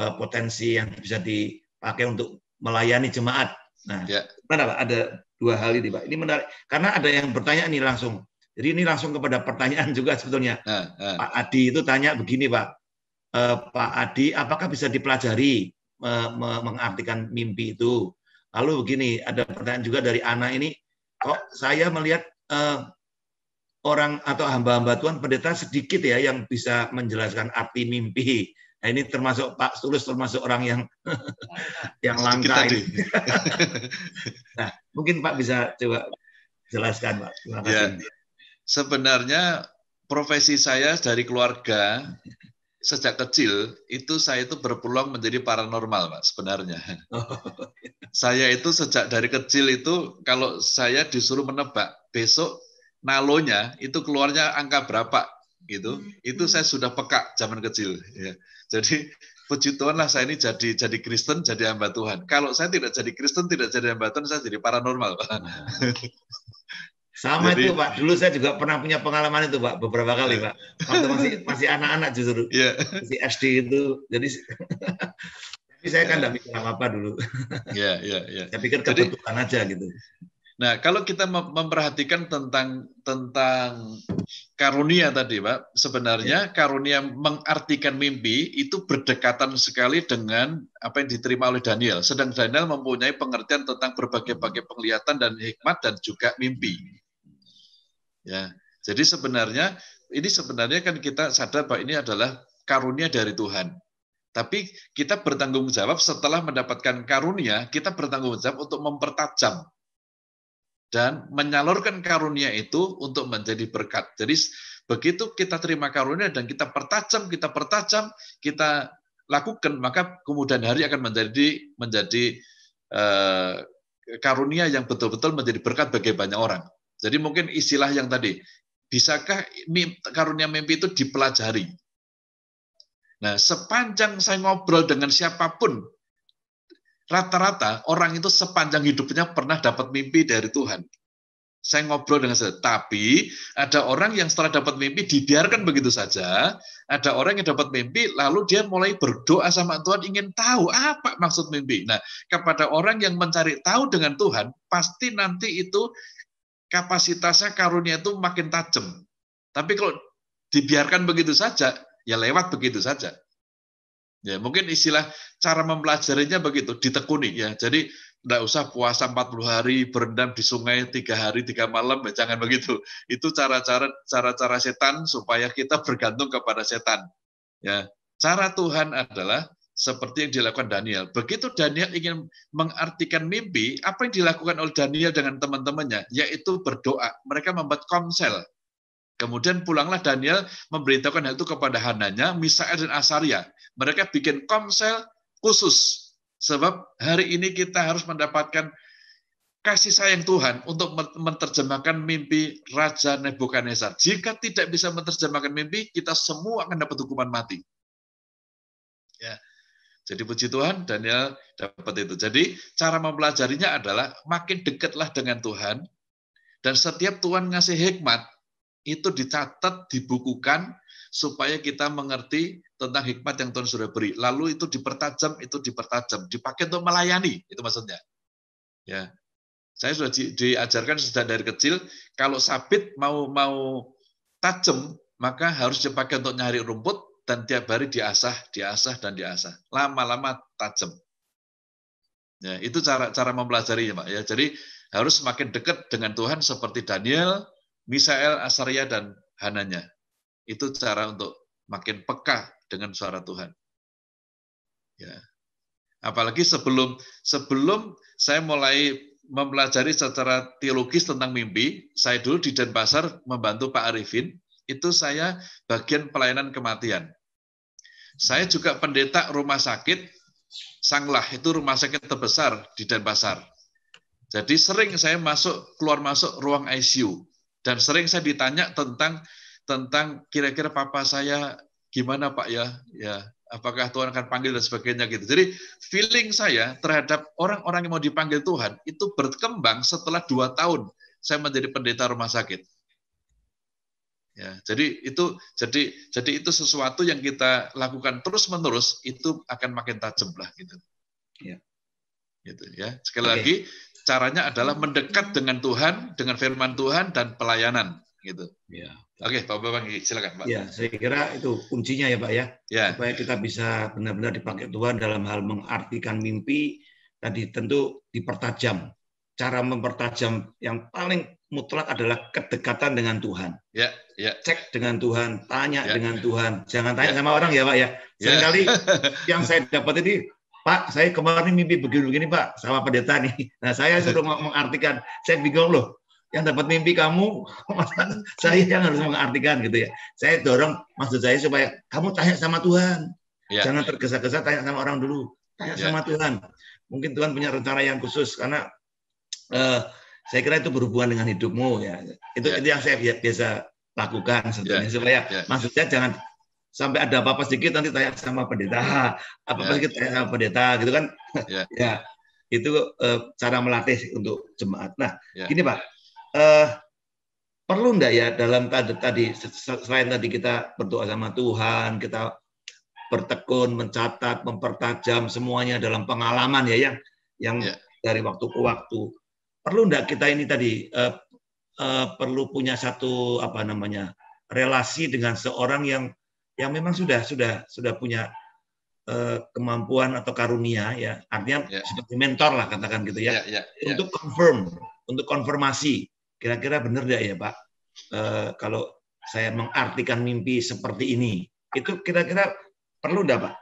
uh, potensi yang bisa dipakai untuk melayani jemaat. Nah, ya. mana Pak? Ada dua hal ini Pak. Ini menarik karena ada yang bertanya nih langsung. Jadi ini langsung kepada pertanyaan juga sebetulnya. Ya, ya. Pak Adi itu tanya begini Pak. E, Pak Adi, apakah bisa dipelajari me mengartikan mimpi itu? Lalu begini, ada pertanyaan juga dari Ana ini. Kok saya melihat uh, orang atau hamba-hamba Tuhan pendeta sedikit ya yang bisa menjelaskan arti mimpi. Nah, ini termasuk Pak Tulus termasuk orang yang yang langka ini. nah, mungkin Pak bisa coba jelaskan Pak. Terima ya. kasih. Ya. Sebenarnya profesi saya dari keluarga sejak kecil itu saya itu berpeluang menjadi paranormal, Pak, sebenarnya. Oh, iya. saya itu sejak dari kecil itu kalau saya disuruh menebak besok nalonya itu keluarnya angka berapa gitu. Hmm, itu hmm. saya sudah peka zaman kecil ya. Jadi puji Tuhan lah saya ini jadi jadi Kristen, jadi hamba Tuhan. Kalau saya tidak jadi Kristen, tidak jadi hamba Tuhan, saya jadi paranormal. Sama Jadi, itu Pak. Dulu saya juga pernah punya pengalaman itu Pak beberapa kali Pak. Waktu masih masih anak-anak justru. Yeah. Masih SD itu. Jadi tapi saya kan tidak iya. yeah. mikir apa-apa dulu. Iya, yeah, iya, yeah, iya. Yeah. Saya pikir kebetulan Jadi, aja gitu. Nah, kalau kita memperhatikan tentang tentang karunia tadi, Pak, sebenarnya ya. karunia mengartikan mimpi itu berdekatan sekali dengan apa yang diterima oleh Daniel. Sedang Daniel mempunyai pengertian tentang berbagai-bagai penglihatan dan hikmat dan juga mimpi. Ya. Jadi sebenarnya ini sebenarnya kan kita sadar bahwa ini adalah karunia dari Tuhan. Tapi kita bertanggung jawab setelah mendapatkan karunia, kita bertanggung jawab untuk mempertajam dan menyalurkan karunia itu untuk menjadi berkat. Jadi begitu kita terima karunia dan kita pertajam, kita pertajam, kita lakukan, maka kemudian hari akan menjadi menjadi eh, karunia yang betul-betul menjadi berkat bagi banyak orang. Jadi mungkin istilah yang tadi, bisakah karunia mimpi itu dipelajari? Nah, sepanjang saya ngobrol dengan siapapun rata-rata orang itu sepanjang hidupnya pernah dapat mimpi dari Tuhan. Saya ngobrol dengan saya, tapi ada orang yang setelah dapat mimpi dibiarkan begitu saja, ada orang yang dapat mimpi lalu dia mulai berdoa sama Tuhan ingin tahu apa maksud mimpi. Nah, kepada orang yang mencari tahu dengan Tuhan, pasti nanti itu kapasitasnya karunia itu makin tajam. Tapi kalau dibiarkan begitu saja, ya lewat begitu saja. Ya, mungkin istilah cara mempelajarinya begitu, ditekuni ya. Jadi tidak usah puasa 40 hari, berendam di sungai tiga hari, tiga malam, ya, jangan begitu. Itu cara-cara cara-cara setan supaya kita bergantung kepada setan. Ya, cara Tuhan adalah seperti yang dilakukan Daniel. Begitu Daniel ingin mengartikan mimpi, apa yang dilakukan oleh Daniel dengan teman-temannya, yaitu berdoa. Mereka membuat komsel. Kemudian pulanglah Daniel memberitahukan hal itu kepada Hananya, Misael dan Asaria. Mereka bikin komsel khusus. Sebab hari ini kita harus mendapatkan kasih sayang Tuhan untuk menerjemahkan mimpi Raja Nebukadnezar. Jika tidak bisa menerjemahkan mimpi, kita semua akan dapat hukuman mati. Ya. Jadi puji Tuhan, Daniel dapat itu. Jadi cara mempelajarinya adalah makin dekatlah dengan Tuhan, dan setiap Tuhan ngasih hikmat, itu dicatat, dibukukan, supaya kita mengerti tentang hikmat yang Tuhan sudah beri. Lalu itu dipertajam, itu dipertajam, dipakai untuk melayani, itu maksudnya. Ya. Saya sudah diajarkan sejak dari kecil, kalau sabit mau mau tajam, maka harus dipakai untuk nyari rumput dan tiap hari diasah, diasah dan diasah. Lama-lama tajam. Ya, itu cara cara ya, Pak. Ya, jadi harus semakin dekat dengan Tuhan seperti Daniel, Misael, Asaria, dan Hananya. Itu cara untuk makin peka dengan suara Tuhan. Ya. Apalagi sebelum sebelum saya mulai mempelajari secara teologis tentang mimpi, saya dulu di Denpasar membantu Pak Arifin, itu saya bagian pelayanan kematian. Saya juga pendeta rumah sakit, Sanglah itu rumah sakit terbesar di Denpasar. Jadi sering saya masuk, keluar masuk ruang ICU. Dan sering saya ditanya tentang tentang kira-kira papa saya gimana Pak ya, ya apakah Tuhan akan panggil dan sebagainya gitu. Jadi feeling saya terhadap orang-orang yang mau dipanggil Tuhan itu berkembang setelah dua tahun saya menjadi pendeta rumah sakit. Ya, jadi itu jadi jadi itu sesuatu yang kita lakukan terus menerus itu akan makin tajam lah gitu. Ya. Gitu ya. Sekali okay. lagi caranya adalah mendekat dengan Tuhan, dengan firman Tuhan dan pelayanan gitu. Ya. Oke, Pak Bambang, iya, silakan Pak. Ya, saya kira itu kuncinya ya Pak ya. ya. Supaya kita bisa benar-benar dipakai Tuhan dalam hal mengartikan mimpi tadi tentu dipertajam. Cara mempertajam yang paling mutlak adalah kedekatan dengan Tuhan. Ya, ya. Cek dengan Tuhan, tanya ya. dengan Tuhan. Jangan tanya ya. sama orang ya Pak ya. Iya. Seringkali ya. yang saya dapat ini Pak, saya kemarin mimpi begini-begini Pak, sama pendeta nih. Nah, saya sudah mengartikan, saya bingung loh, yang dapat mimpi kamu, saya iya. yang harus mengartikan gitu ya. Saya dorong maksud saya supaya kamu tanya sama Tuhan. Ya. Jangan tergesa-gesa tanya sama orang dulu. Tanya ya. sama Tuhan. Mungkin Tuhan punya rencana yang khusus karena uh, saya kira itu berhubungan dengan hidupmu ya. Itu, ya. itu yang saya biasa lakukan sebetulnya ya. supaya ya. maksudnya jangan sampai ada apa-apa sedikit nanti tanya sama pendeta, iya. apa-apa ya. sedikit tanya sama pendeta gitu kan. Ya. ya. Itu uh, cara melatih untuk jemaat. Nah, ya. gini Pak, eh, perlu enggak ya dalam tadi, selain tadi kita berdoa sama Tuhan, kita bertekun, mencatat, mempertajam semuanya dalam pengalaman ya yang yang ya. dari waktu ke waktu. Perlu enggak kita ini tadi eh, eh, perlu punya satu apa namanya relasi dengan seorang yang yang memang sudah sudah sudah punya eh, kemampuan atau karunia ya artinya ya. seperti mentor lah katakan gitu ya ya, ya, ya. untuk confirm untuk konfirmasi Kira-kira benar tidak ya Pak? E, kalau saya mengartikan mimpi seperti ini, itu kira-kira perlu tidak Pak?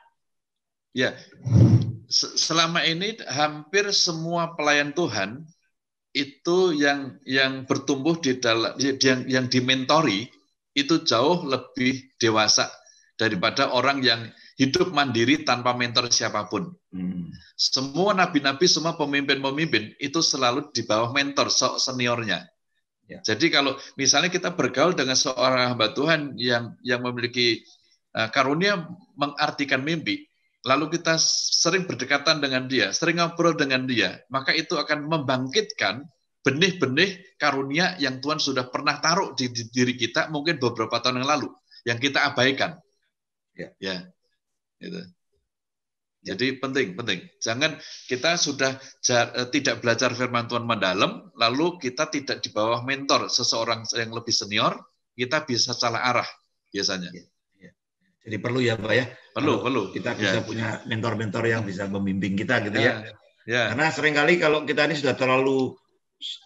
Ya, selama ini hampir semua pelayan Tuhan itu yang yang bertumbuh di dalam yang yang dimentori itu jauh lebih dewasa daripada orang yang hidup mandiri tanpa mentor siapapun. Hmm. Semua nabi-nabi, semua pemimpin-pemimpin itu selalu di bawah mentor, sok seniornya. Ya. Jadi kalau misalnya kita bergaul dengan seorang hamba Tuhan yang yang memiliki eh, karunia mengartikan mimpi, lalu kita sering berdekatan dengan dia, sering ngobrol dengan dia, maka itu akan membangkitkan benih-benih karunia yang Tuhan sudah pernah taruh di, di diri kita mungkin beberapa tahun yang lalu yang kita abaikan. Ya. ya. Gitu. Jadi penting, penting. Jangan kita sudah jar, eh, tidak belajar firman Tuhan mendalam, lalu kita tidak di bawah mentor seseorang yang lebih senior, kita bisa salah arah biasanya. Iya, iya. Jadi perlu ya Pak ya. Perlu, perlu. Kita ya, bisa ya. punya mentor-mentor yang bisa membimbing kita gitu ya. ya. ya. Karena seringkali kalau kita ini sudah terlalu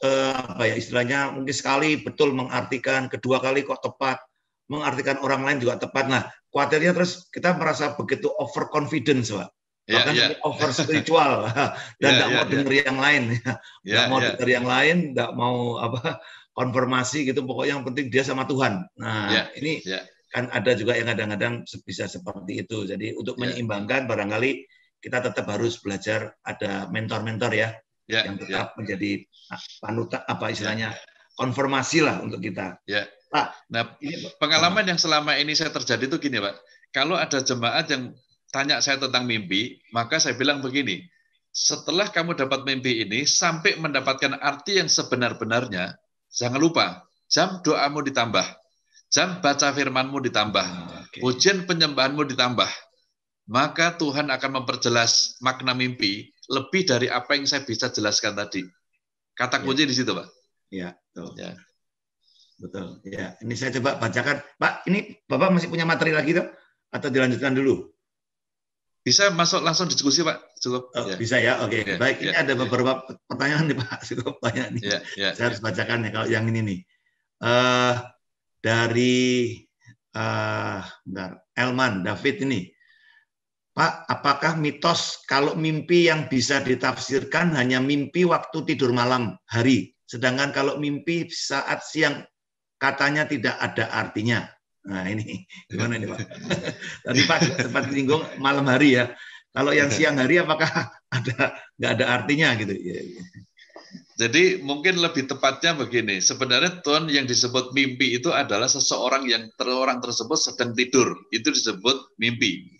eh, apa ya istilahnya mungkin sekali betul mengartikan, kedua kali kok tepat, mengartikan orang lain juga tepat. Nah, khawatirnya terus kita merasa begitu overconfidence, Pak yeah, bahkan yeah. over spiritual dan tidak yeah, yeah, mau iya, iya. dengar yeah. yang lain tidak ya. iya, yeah, mau yeah. dengar yang lain tidak mau apa konfirmasi gitu pokoknya yang penting dia sama Tuhan nah yeah, ini yeah. kan ada juga yang kadang-kadang bisa seperti itu jadi untuk yeah. menyeimbangkan barangkali kita tetap harus belajar ada mentor-mentor ya yeah, yang tetap yeah. menjadi ah, panutan apa istilahnya yeah. konfirmasi lah untuk kita. Yeah. Pak, nah, ini, pengalaman yang selama ini saya terjadi itu gini, Pak. Kalau ada jemaat yang tanya saya tentang mimpi, maka saya bilang begini, setelah kamu dapat mimpi ini, sampai mendapatkan arti yang sebenar-benarnya, jangan lupa, jam doamu ditambah, jam baca firmanmu ditambah, okay. ujian penyembahanmu ditambah, maka Tuhan akan memperjelas makna mimpi lebih dari apa yang saya bisa jelaskan tadi. Kata kunci ya. di situ, Pak. Iya, betul. Ya. Betul. Ya, ini saya coba bacakan. Pak, ini Bapak masih punya materi lagi toh Atau dilanjutkan dulu? Bisa masuk langsung diskusi Pak Cukup. Oh, ya. Bisa ya, oke. Okay. Ya, Baik, ya, ini ada ya. beberapa pertanyaan nih Pak Cukup banyak nih. Ya, ya, Saya harus ya. bacakan ya kalau yang ini nih. Uh, dari uh, bentar, Elman David ini. Pak, apakah mitos kalau mimpi yang bisa ditafsirkan hanya mimpi waktu tidur malam hari, sedangkan kalau mimpi saat siang katanya tidak ada artinya? Nah ini gimana nih Pak? Tadi Pak sempat menyinggung malam hari ya. Kalau yang iya. siang hari apakah ada nggak ada artinya gitu? Iya, iya. Jadi mungkin lebih tepatnya begini, sebenarnya Tuhan yang disebut mimpi itu adalah seseorang yang terorang tersebut sedang tidur, itu disebut mimpi.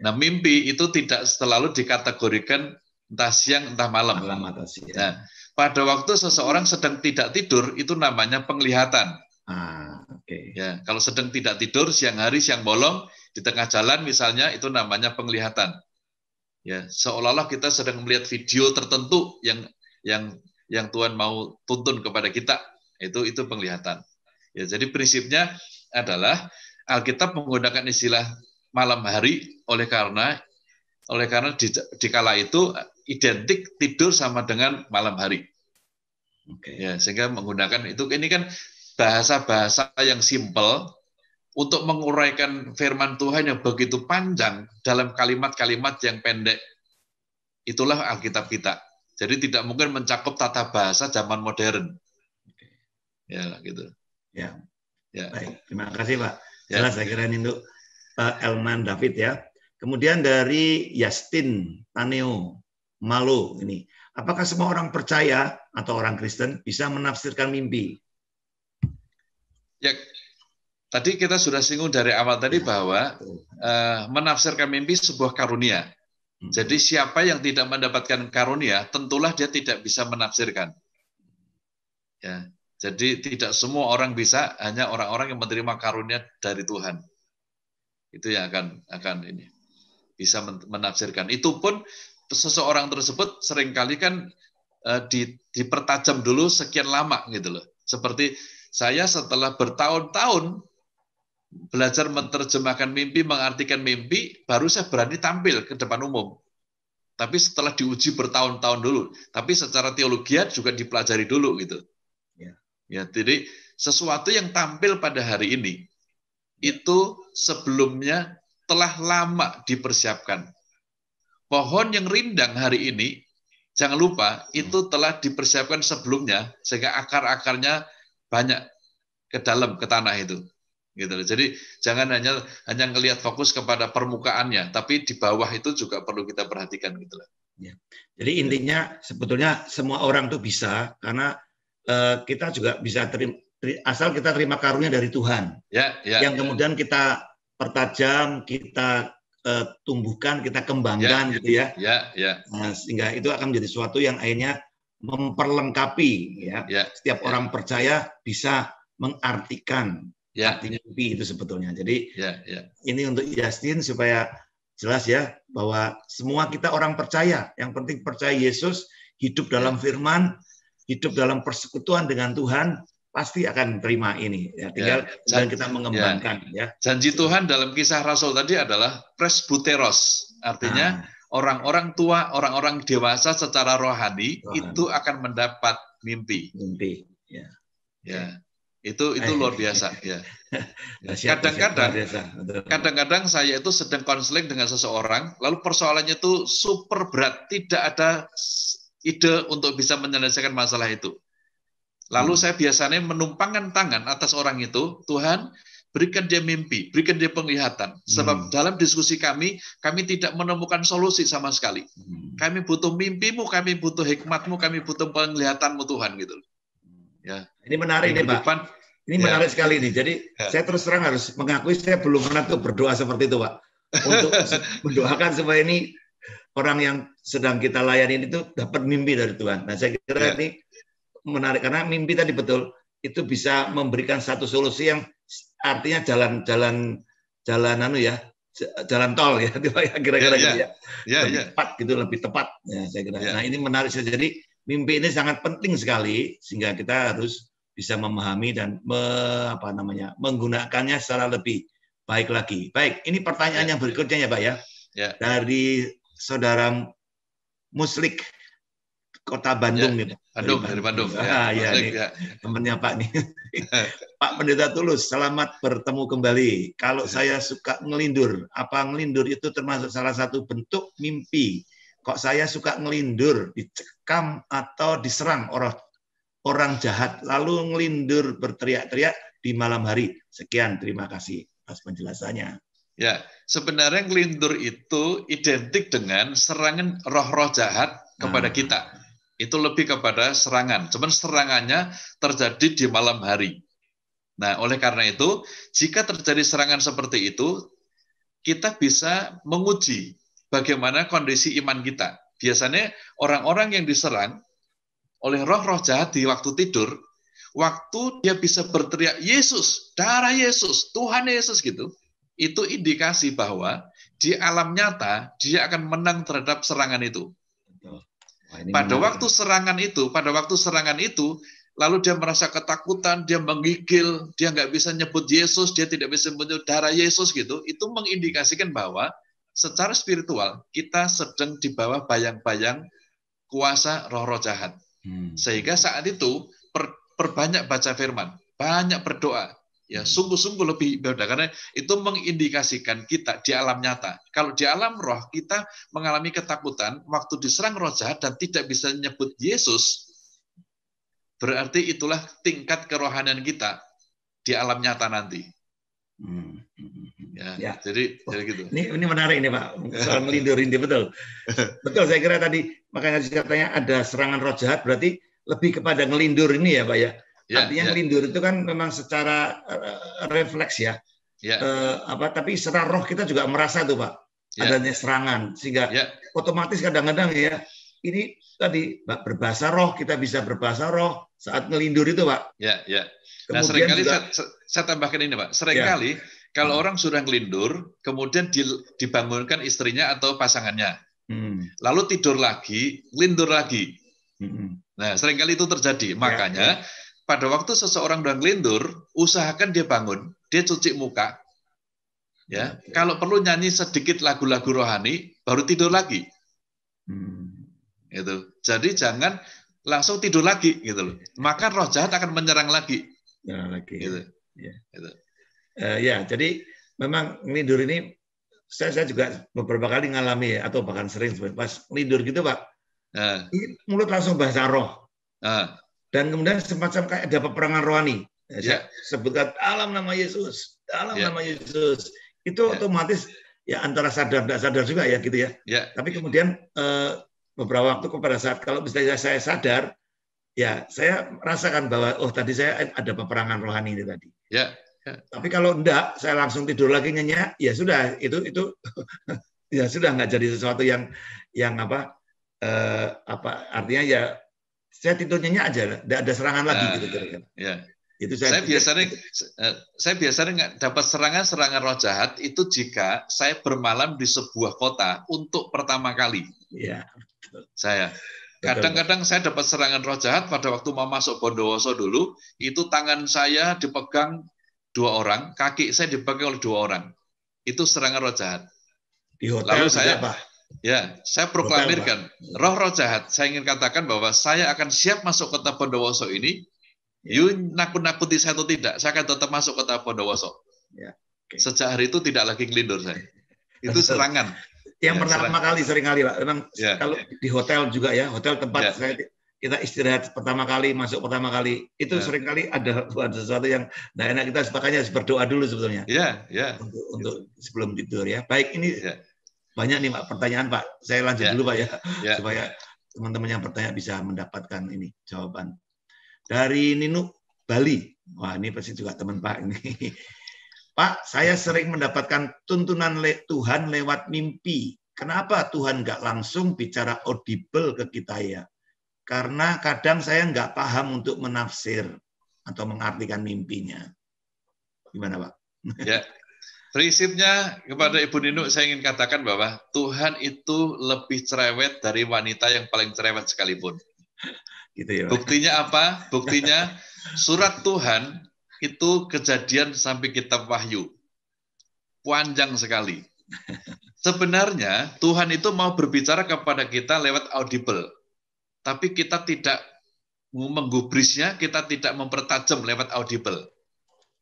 Nah mimpi itu tidak selalu dikategorikan entah siang entah malam. malam atau siang. Nah, pada waktu seseorang sedang tidak tidur itu namanya penglihatan. Ah. Okay. Ya, kalau sedang tidak tidur siang hari siang bolong di tengah jalan misalnya itu namanya penglihatan. Ya, seolah-olah kita sedang melihat video tertentu yang yang yang Tuhan mau tuntun kepada kita itu itu penglihatan. Ya, jadi prinsipnya adalah Alkitab menggunakan istilah malam hari oleh karena oleh karena di, di kala itu identik tidur sama dengan malam hari. Okay. Ya, sehingga menggunakan itu ini kan bahasa-bahasa yang simple untuk menguraikan firman Tuhan yang begitu panjang dalam kalimat-kalimat yang pendek. Itulah Alkitab kita. Jadi tidak mungkin mencakup tata bahasa zaman modern. Ya, gitu. Ya. ya. Baik, terima kasih Pak. Ya. Jelas ya. saya kira ini untuk Pak eh, Elman David ya. Kemudian dari Yastin Taneo Malu ini. Apakah semua orang percaya atau orang Kristen bisa menafsirkan mimpi? Ya, tadi kita sudah singgung dari awal tadi ya. bahwa uh, menafsirkan mimpi sebuah karunia. Hmm. Jadi siapa yang tidak mendapatkan karunia, tentulah dia tidak bisa menafsirkan. Ya, jadi tidak semua orang bisa, hanya orang-orang yang menerima karunia dari Tuhan. Itu yang akan akan ini bisa menafsirkan. Itu pun seseorang tersebut seringkali kan uh, di, dipertajam dulu sekian lama gitu loh. Seperti saya setelah bertahun-tahun belajar menerjemahkan mimpi, mengartikan mimpi, baru saya berani tampil ke depan umum. Tapi setelah diuji bertahun-tahun dulu, tapi secara teologi juga dipelajari dulu gitu. Ya. ya jadi sesuatu yang tampil pada hari ini itu sebelumnya telah lama dipersiapkan. Pohon yang rindang hari ini, jangan lupa itu telah dipersiapkan sebelumnya sehingga akar-akarnya banyak ke dalam ke tanah itu gitu loh. Jadi jangan hanya hanya ngelihat fokus kepada permukaannya, tapi di bawah itu juga perlu kita perhatikan gitu loh. Ya. Jadi intinya sebetulnya semua orang tuh bisa karena uh, kita juga bisa terima asal kita terima karunia dari Tuhan. Ya, ya, yang ya. kemudian kita pertajam, kita uh, tumbuhkan, kita kembangkan ya, gitu ya. Ya, ya. Nah, sehingga itu akan menjadi sesuatu yang akhirnya memperlengkapi ya. ya Setiap ya. orang percaya bisa mengartikan ya. arti mimpi itu sebetulnya. Jadi ya, ya. ini untuk Justin supaya jelas ya bahwa semua kita orang percaya. Yang penting percaya Yesus, hidup ya. dalam firman, hidup dalam persekutuan dengan Tuhan, pasti akan terima ini. Ya, ya. tinggal ya. Janji, kita mengembangkan. Ya. ya. Janji Tuhan dalam kisah Rasul tadi adalah presbuteros, artinya ah orang-orang tua, orang-orang dewasa secara rohani, rohani itu akan mendapat mimpi. Mimpi. Ya. Ya. Itu itu luar biasa ya. Nah, kadang-kadang kadang-kadang saya itu sedang konseling dengan seseorang, lalu persoalannya itu super berat, tidak ada ide untuk bisa menyelesaikan masalah itu. Lalu hmm. saya biasanya menumpangkan tangan atas orang itu, Tuhan, berikan dia mimpi, berikan dia penglihatan. Sebab hmm. dalam diskusi kami, kami tidak menemukan solusi sama sekali. Hmm. Kami butuh mimpimu, kami butuh hikmatmu, kami butuh penglihatanmu Tuhan gitu. Ya. Ini menarik nih Pak. Depan, ini ya. menarik sekali nih. Jadi ya. saya terus terang harus mengakui saya belum pernah tuh berdoa seperti itu Pak. Untuk mendoakan supaya ini orang yang sedang kita layani itu dapat mimpi dari Tuhan. Nah saya kira ya. ini menarik karena mimpi tadi betul itu bisa memberikan satu solusi yang artinya jalan-jalan jalan anu ya jalan tol ya, ya kira-kira iya, gitu ya, ya. ya. lebih ya. tepat gitu lebih tepat ya saya kira. Ya. Nah ini menarik saya jadi mimpi ini sangat penting sekali sehingga kita harus bisa memahami dan me, apa namanya menggunakannya secara lebih baik lagi. Baik, ini pertanyaan ya. yang berikutnya ya Pak ya. ya. Dari saudara Muslik kota Bandung ya, nih Pak. Bandung, dari Bandung. Dari Bandung. Ah, ya, ya, ya. temennya Pak nih. Pak Pendeta Tulus, selamat bertemu kembali. Kalau ya. saya suka ngelindur, apa ngelindur itu termasuk salah satu bentuk mimpi. Kok saya suka ngelindur, dicekam atau diserang orang orang jahat, lalu ngelindur berteriak-teriak di malam hari. Sekian, terima kasih atas penjelasannya. Ya, sebenarnya ngelindur itu identik dengan serangan roh-roh jahat kepada nah. kita itu lebih kepada serangan. Cuman serangannya terjadi di malam hari. Nah, oleh karena itu, jika terjadi serangan seperti itu, kita bisa menguji bagaimana kondisi iman kita. Biasanya orang-orang yang diserang oleh roh-roh jahat di waktu tidur, waktu dia bisa berteriak, Yesus, darah Yesus, Tuhan Yesus gitu, itu indikasi bahwa di alam nyata dia akan menang terhadap serangan itu. Pada waktu serangan itu, pada waktu serangan itu, lalu dia merasa ketakutan, dia menggigil, dia nggak bisa nyebut Yesus, dia tidak bisa menyebut darah Yesus gitu. Itu mengindikasikan bahwa secara spiritual kita sedang di bawah bayang-bayang kuasa roh-roh jahat. Hmm. Sehingga saat itu per, perbanyak baca firman, banyak berdoa, ya hmm. sungguh-sungguh lebih berbeda karena itu mengindikasikan kita di alam nyata. Kalau di alam roh kita mengalami ketakutan waktu diserang roh jahat dan tidak bisa menyebut Yesus, berarti itulah tingkat kerohanian kita di alam nyata nanti. Hmm. Ya, ya. Jadi, oh, jadi gitu. Ini, ini menarik nih Pak, soal melindungi ini betul. betul, saya kira tadi makanya saya tanya ada serangan roh jahat berarti lebih kepada ngelindur ini ya Pak ya yeah, artinya yeah. Ya. lindur itu kan memang secara eh, refleks ya yeah. Ya. E, apa tapi secara roh kita juga merasa tuh pak yeah. adanya serangan sehingga yeah. otomatis kadang-kadang ya ini tadi pak berbahasa roh kita bisa berbahasa roh saat ngelindur itu pak ya ya yeah. nah kemudian seringkali juga, saya, saya tambahkan ini pak seringkali yeah. Kalau hmm. orang sudah ngelindur, kemudian dibangunkan istrinya atau pasangannya, hmm. lalu tidur lagi, lindur lagi. Hmm. Nah, seringkali itu terjadi. Ya, Makanya ya, ya pada waktu seseorang udah ngelindur, usahakan dia bangun, dia cuci muka. Ya, okay. kalau perlu nyanyi sedikit lagu-lagu rohani, baru tidur lagi. Hmm. Gitu. Jadi jangan langsung tidur lagi gitu loh. Maka roh jahat akan menyerang lagi. Nah, lagi. Gitu. Ya. Gitu. Uh, ya, jadi memang tidur ini saya, saya juga beberapa kali ngalami ya, atau bahkan sering pas ngelindur gitu, Pak. Uh. Mulut langsung bahasa roh. Ah dan kemudian semacam kayak ada peperangan rohani. Ya, Sebutkan dalam nama Yesus, dalam yeah. nama Yesus. Itu yeah. otomatis ya antara sadar dan sadar juga ya gitu ya. Yeah. Tapi kemudian eh, beberapa waktu kepada saat kalau misalnya saya sadar, ya saya merasakan bahwa oh tadi saya ada peperangan rohani itu tadi. Ya. Yeah. Tapi kalau enggak, saya langsung tidur lagi nyenyak, ya sudah itu itu ya sudah nggak jadi sesuatu yang yang apa eh, apa artinya ya saya tidur nyenyak aja, tidak ada serangan lagi uh, gitu kira-kira. Ya. Itu saya, saya biasanya biasanya eh, saya biasanya nggak dapat serangan-serangan roh jahat itu jika saya bermalam di sebuah kota untuk pertama kali. Iya. Saya kadang-kadang saya dapat serangan roh jahat pada waktu mau masuk Bondowoso dulu, itu tangan saya dipegang dua orang, kaki saya dipegang oleh dua orang. Itu serangan roh jahat. Di hotel Lalu saya apa? Ya, saya proklamirkan roh-roh jahat. Saya ingin katakan bahwa saya akan siap masuk kota Bondowoso ini. Ya. You nakut-nakuti saya atau tidak, saya akan tetap masuk kota Bondowoso. Ya, okay. Sejak hari itu tidak lagi ngelindur saya. Itu serangan. Yang ya, pertama kali sering kali, Pak. Memang ya. kalau di hotel juga ya, hotel tempat ya. saya kita istirahat pertama kali, masuk pertama kali, itu ya. kali ada, ada sesuatu yang tidak enak kita, makanya harus berdoa dulu sebetulnya. Ya, ya. Untuk, untuk sebelum tidur ya. Baik, ini ya banyak nih Pak pertanyaan Pak. Saya lanjut ya. dulu Pak ya, ya. supaya teman-teman yang bertanya bisa mendapatkan ini jawaban. Dari Ninu Bali. Wah, ini pasti juga teman Pak ini. Pak, saya sering mendapatkan tuntunan le Tuhan lewat mimpi. Kenapa Tuhan nggak langsung bicara audible ke kita ya? Karena kadang saya nggak paham untuk menafsir atau mengartikan mimpinya. Gimana Pak? Ya, Prinsipnya kepada Ibu Nino saya ingin katakan bahwa Tuhan itu lebih cerewet dari wanita yang paling cerewet sekalipun. Gitu ya, Buktinya apa? Buktinya surat Tuhan itu kejadian sampai kitab Wahyu. Panjang sekali. Sebenarnya Tuhan itu mau berbicara kepada kita lewat audible. Tapi kita tidak menggubrisnya, kita tidak mempertajam lewat audible.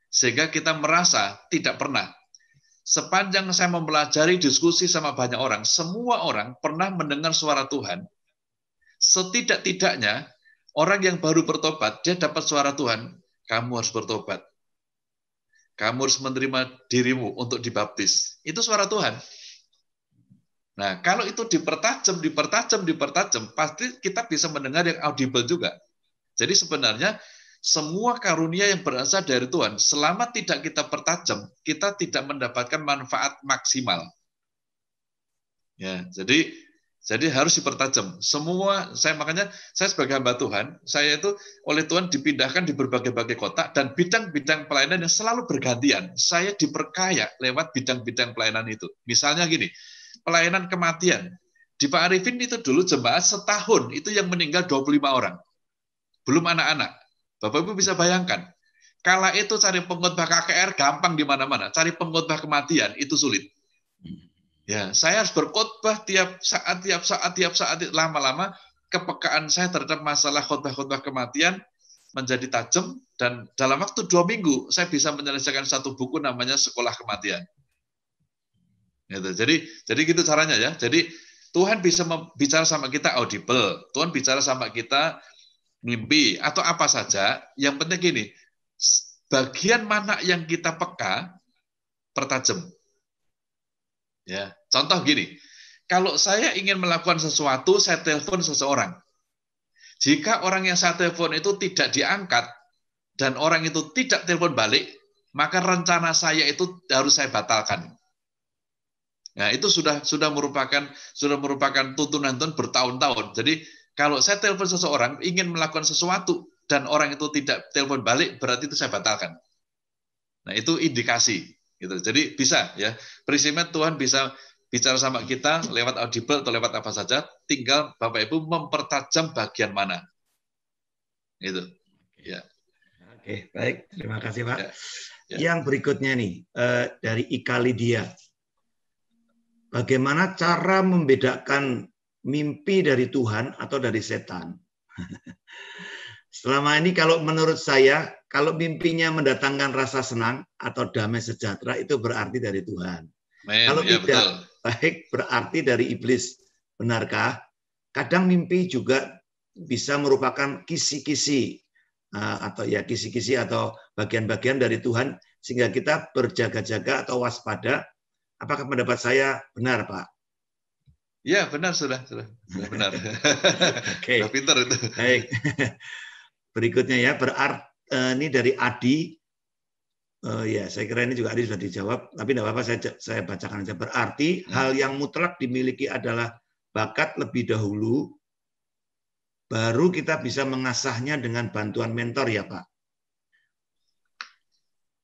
Sehingga kita merasa tidak pernah sepanjang saya mempelajari diskusi sama banyak orang, semua orang pernah mendengar suara Tuhan. Setidak-tidaknya, orang yang baru bertobat, dia dapat suara Tuhan, kamu harus bertobat. Kamu harus menerima dirimu untuk dibaptis. Itu suara Tuhan. Nah, kalau itu dipertajam, dipertajam, dipertajam, pasti kita bisa mendengar yang audible juga. Jadi sebenarnya semua karunia yang berasal dari Tuhan, selama tidak kita pertajam, kita tidak mendapatkan manfaat maksimal. Ya, jadi jadi harus dipertajam. Semua saya makanya saya sebagai hamba Tuhan, saya itu oleh Tuhan dipindahkan di berbagai-bagai kota dan bidang-bidang pelayanan yang selalu bergantian. Saya diperkaya lewat bidang-bidang pelayanan itu. Misalnya gini, pelayanan kematian. Di Pak Arifin itu dulu jemaat setahun itu yang meninggal 25 orang. Belum anak-anak. Bapak Ibu bisa bayangkan, kala itu cari pengutbah KKR gampang di mana-mana, cari pengutbah kematian itu sulit. Ya, saya harus berkhotbah tiap saat, tiap saat, tiap saat lama-lama kepekaan saya terhadap masalah khotbah-khotbah kematian menjadi tajam dan dalam waktu dua minggu saya bisa menyelesaikan satu buku namanya Sekolah Kematian. Gitu. Jadi jadi gitu caranya ya. Jadi Tuhan bisa bicara sama kita audible, Tuhan bicara sama kita mimpi atau apa saja, yang penting gini, bagian mana yang kita peka, pertajam. Ya, contoh gini, kalau saya ingin melakukan sesuatu, saya telepon seseorang. Jika orang yang saya telepon itu tidak diangkat dan orang itu tidak telepon balik, maka rencana saya itu harus saya batalkan. Nah, itu sudah sudah merupakan sudah merupakan tuntunan tuntun bertahun-tahun. Jadi kalau saya telepon seseorang ingin melakukan sesuatu dan orang itu tidak telepon balik, berarti itu saya batalkan. Nah, itu indikasi. Gitu. Jadi bisa ya. Prinsipnya Tuhan bisa bicara sama kita lewat audible atau lewat apa saja, tinggal Bapak Ibu mempertajam bagian mana. Itu. Ya. Oke, baik. Terima kasih, Pak. Ya. Ya. Yang berikutnya nih eh, dari Ika Lydia. Bagaimana cara membedakan mimpi dari Tuhan atau dari setan. Selama ini kalau menurut saya, kalau mimpinya mendatangkan rasa senang atau damai sejahtera itu berarti dari Tuhan. Man, kalau ya tidak betul. baik berarti dari iblis. Benarkah? Kadang mimpi juga bisa merupakan kisi-kisi eh, atau ya kisi-kisi atau bagian-bagian dari Tuhan sehingga kita berjaga-jaga atau waspada apakah pendapat saya benar Pak Ya benar sudah sudah, benar. Oke. Okay. Pinter itu. Baik. Berikutnya ya berart eh, ini dari Adi. Uh, ya saya kira ini juga Adi sudah dijawab, tapi tidak apa-apa saya saya bacakan saja. Berarti hmm. hal yang mutlak dimiliki adalah bakat lebih dahulu, baru kita bisa mengasahnya dengan bantuan mentor ya Pak.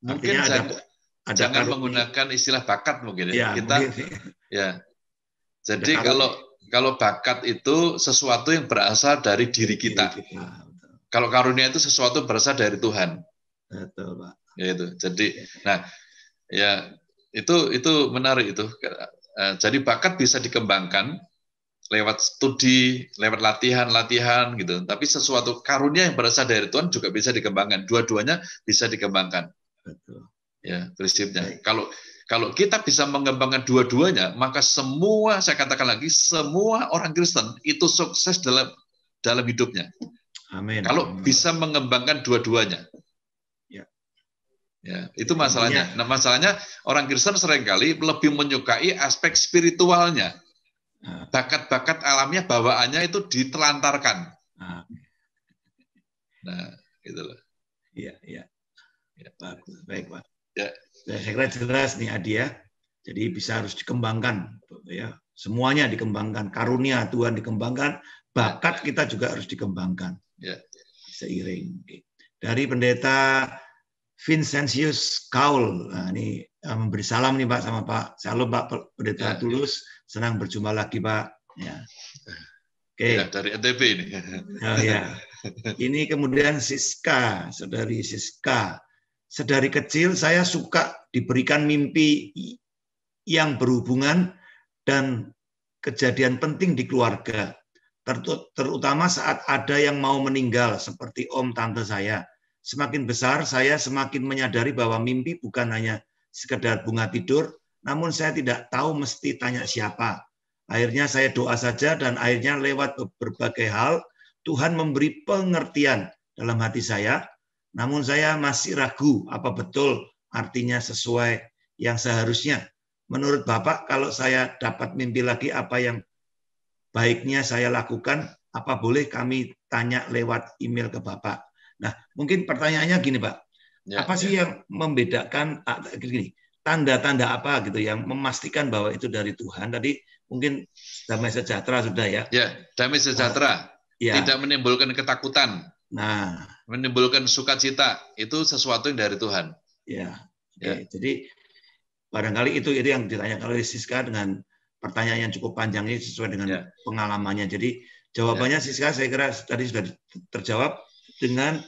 Mungkin Artinya jangan, ada, ada jangan menggunakan istilah bakat mungkin ya, ya kita mungkin. ya jadi ya, kalau kalau bakat itu sesuatu yang berasal dari diri kita. Diri kita. Kalau karunia itu sesuatu berasal dari Tuhan. Betul, Pak. Ya itu. Jadi nah ya itu itu menarik itu. Eh, jadi bakat bisa dikembangkan lewat studi, lewat latihan-latihan gitu. Tapi sesuatu karunia yang berasal dari Tuhan juga bisa dikembangkan. Dua-duanya bisa dikembangkan. Betul. Ya, prinsipnya. Baik. Kalau kalau kita bisa mengembangkan dua-duanya, maka semua, saya katakan lagi, semua orang Kristen itu sukses dalam dalam hidupnya. Amin. Kalau Amin. bisa mengembangkan dua-duanya. Ya. ya, itu masalahnya. Ya. Nah, masalahnya orang Kristen seringkali lebih menyukai aspek spiritualnya. Ah. Bakat-bakat alamnya, bawaannya itu ditelantarkan. Ah. Nah, gitu loh. Iya, iya. Ya. Bagus, baik, Pak. Ya. Nah, saya kira jelas nih Adi ya. Jadi bisa harus dikembangkan ya. Semuanya dikembangkan, karunia Tuhan dikembangkan, bakat ya. kita juga harus dikembangkan. Ya. Seiring. Dari pendeta Vincentius Kaul. Nah, ini eh, memberi salam nih Pak sama Pak. Salam Pak Pendeta ya, ya, Tulus. Senang berjumpa lagi Pak. Ya. Oke. Ya, dari NTB ini. Oh ya. Ini kemudian Siska, saudari Siska sedari kecil saya suka diberikan mimpi yang berhubungan dan kejadian penting di keluarga, terutama saat ada yang mau meninggal seperti om tante saya. Semakin besar saya semakin menyadari bahwa mimpi bukan hanya sekedar bunga tidur, namun saya tidak tahu mesti tanya siapa. Akhirnya saya doa saja dan akhirnya lewat berbagai hal Tuhan memberi pengertian dalam hati saya namun saya masih ragu apa betul artinya sesuai yang seharusnya. Menurut Bapak, kalau saya dapat mimpi lagi apa yang baiknya saya lakukan, apa boleh kami tanya lewat email ke Bapak? Nah, mungkin pertanyaannya gini, Pak. Ya, apa sih ya. yang membedakan ah, gini, tanda-tanda apa gitu yang memastikan bahwa itu dari Tuhan? Tadi mungkin damai sejahtera sudah ya. Ya, damai sejahtera. Nah, ya. Tidak menimbulkan ketakutan. Nah, menimbulkan sukacita itu sesuatu yang dari Tuhan. Ya. ya. ya. Jadi barangkali itu itu yang ditanyakan oleh Siska dengan pertanyaan yang cukup panjang ini sesuai dengan ya. pengalamannya. Jadi jawabannya ya. Siska saya kira tadi sudah terjawab dengan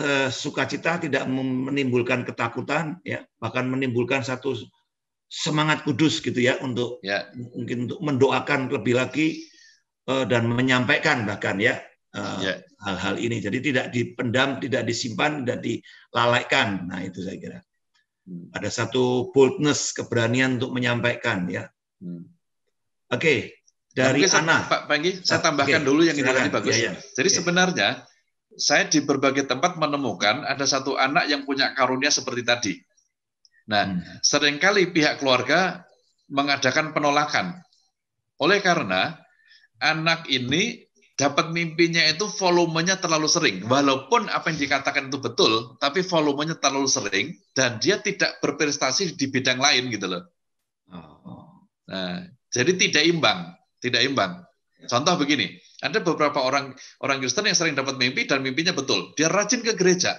eh, sukacita tidak menimbulkan ketakutan ya, bahkan menimbulkan satu semangat kudus gitu ya untuk ya. mungkin untuk mendoakan lebih lagi eh, dan menyampaikan bahkan ya Eh, ya. hal-hal uh, yeah. ini. Jadi tidak dipendam, tidak disimpan, tidak dilalaikan. Nah itu saya kira. Hmm. Ada satu boldness, keberanian untuk menyampaikan ya. Hmm. Oke, okay. Nah, dari nah, Ana. Saya, Pak ah, Panggi, saya tambahkan okay. dulu yang ini tadi bagus. Yeah, yeah. Jadi okay. Ya. sebenarnya saya di berbagai tempat menemukan ada satu anak yang punya karunia seperti tadi. Nah, hmm. seringkali pihak keluarga mengadakan penolakan. Oleh karena anak ini dapat mimpinya itu volumenya terlalu sering. Walaupun apa yang dikatakan itu betul, tapi volumenya terlalu sering dan dia tidak berprestasi di bidang lain gitu loh. Nah, jadi tidak imbang, tidak imbang. Contoh begini, ada beberapa orang orang Kristen yang sering dapat mimpi dan mimpinya betul. Dia rajin ke gereja,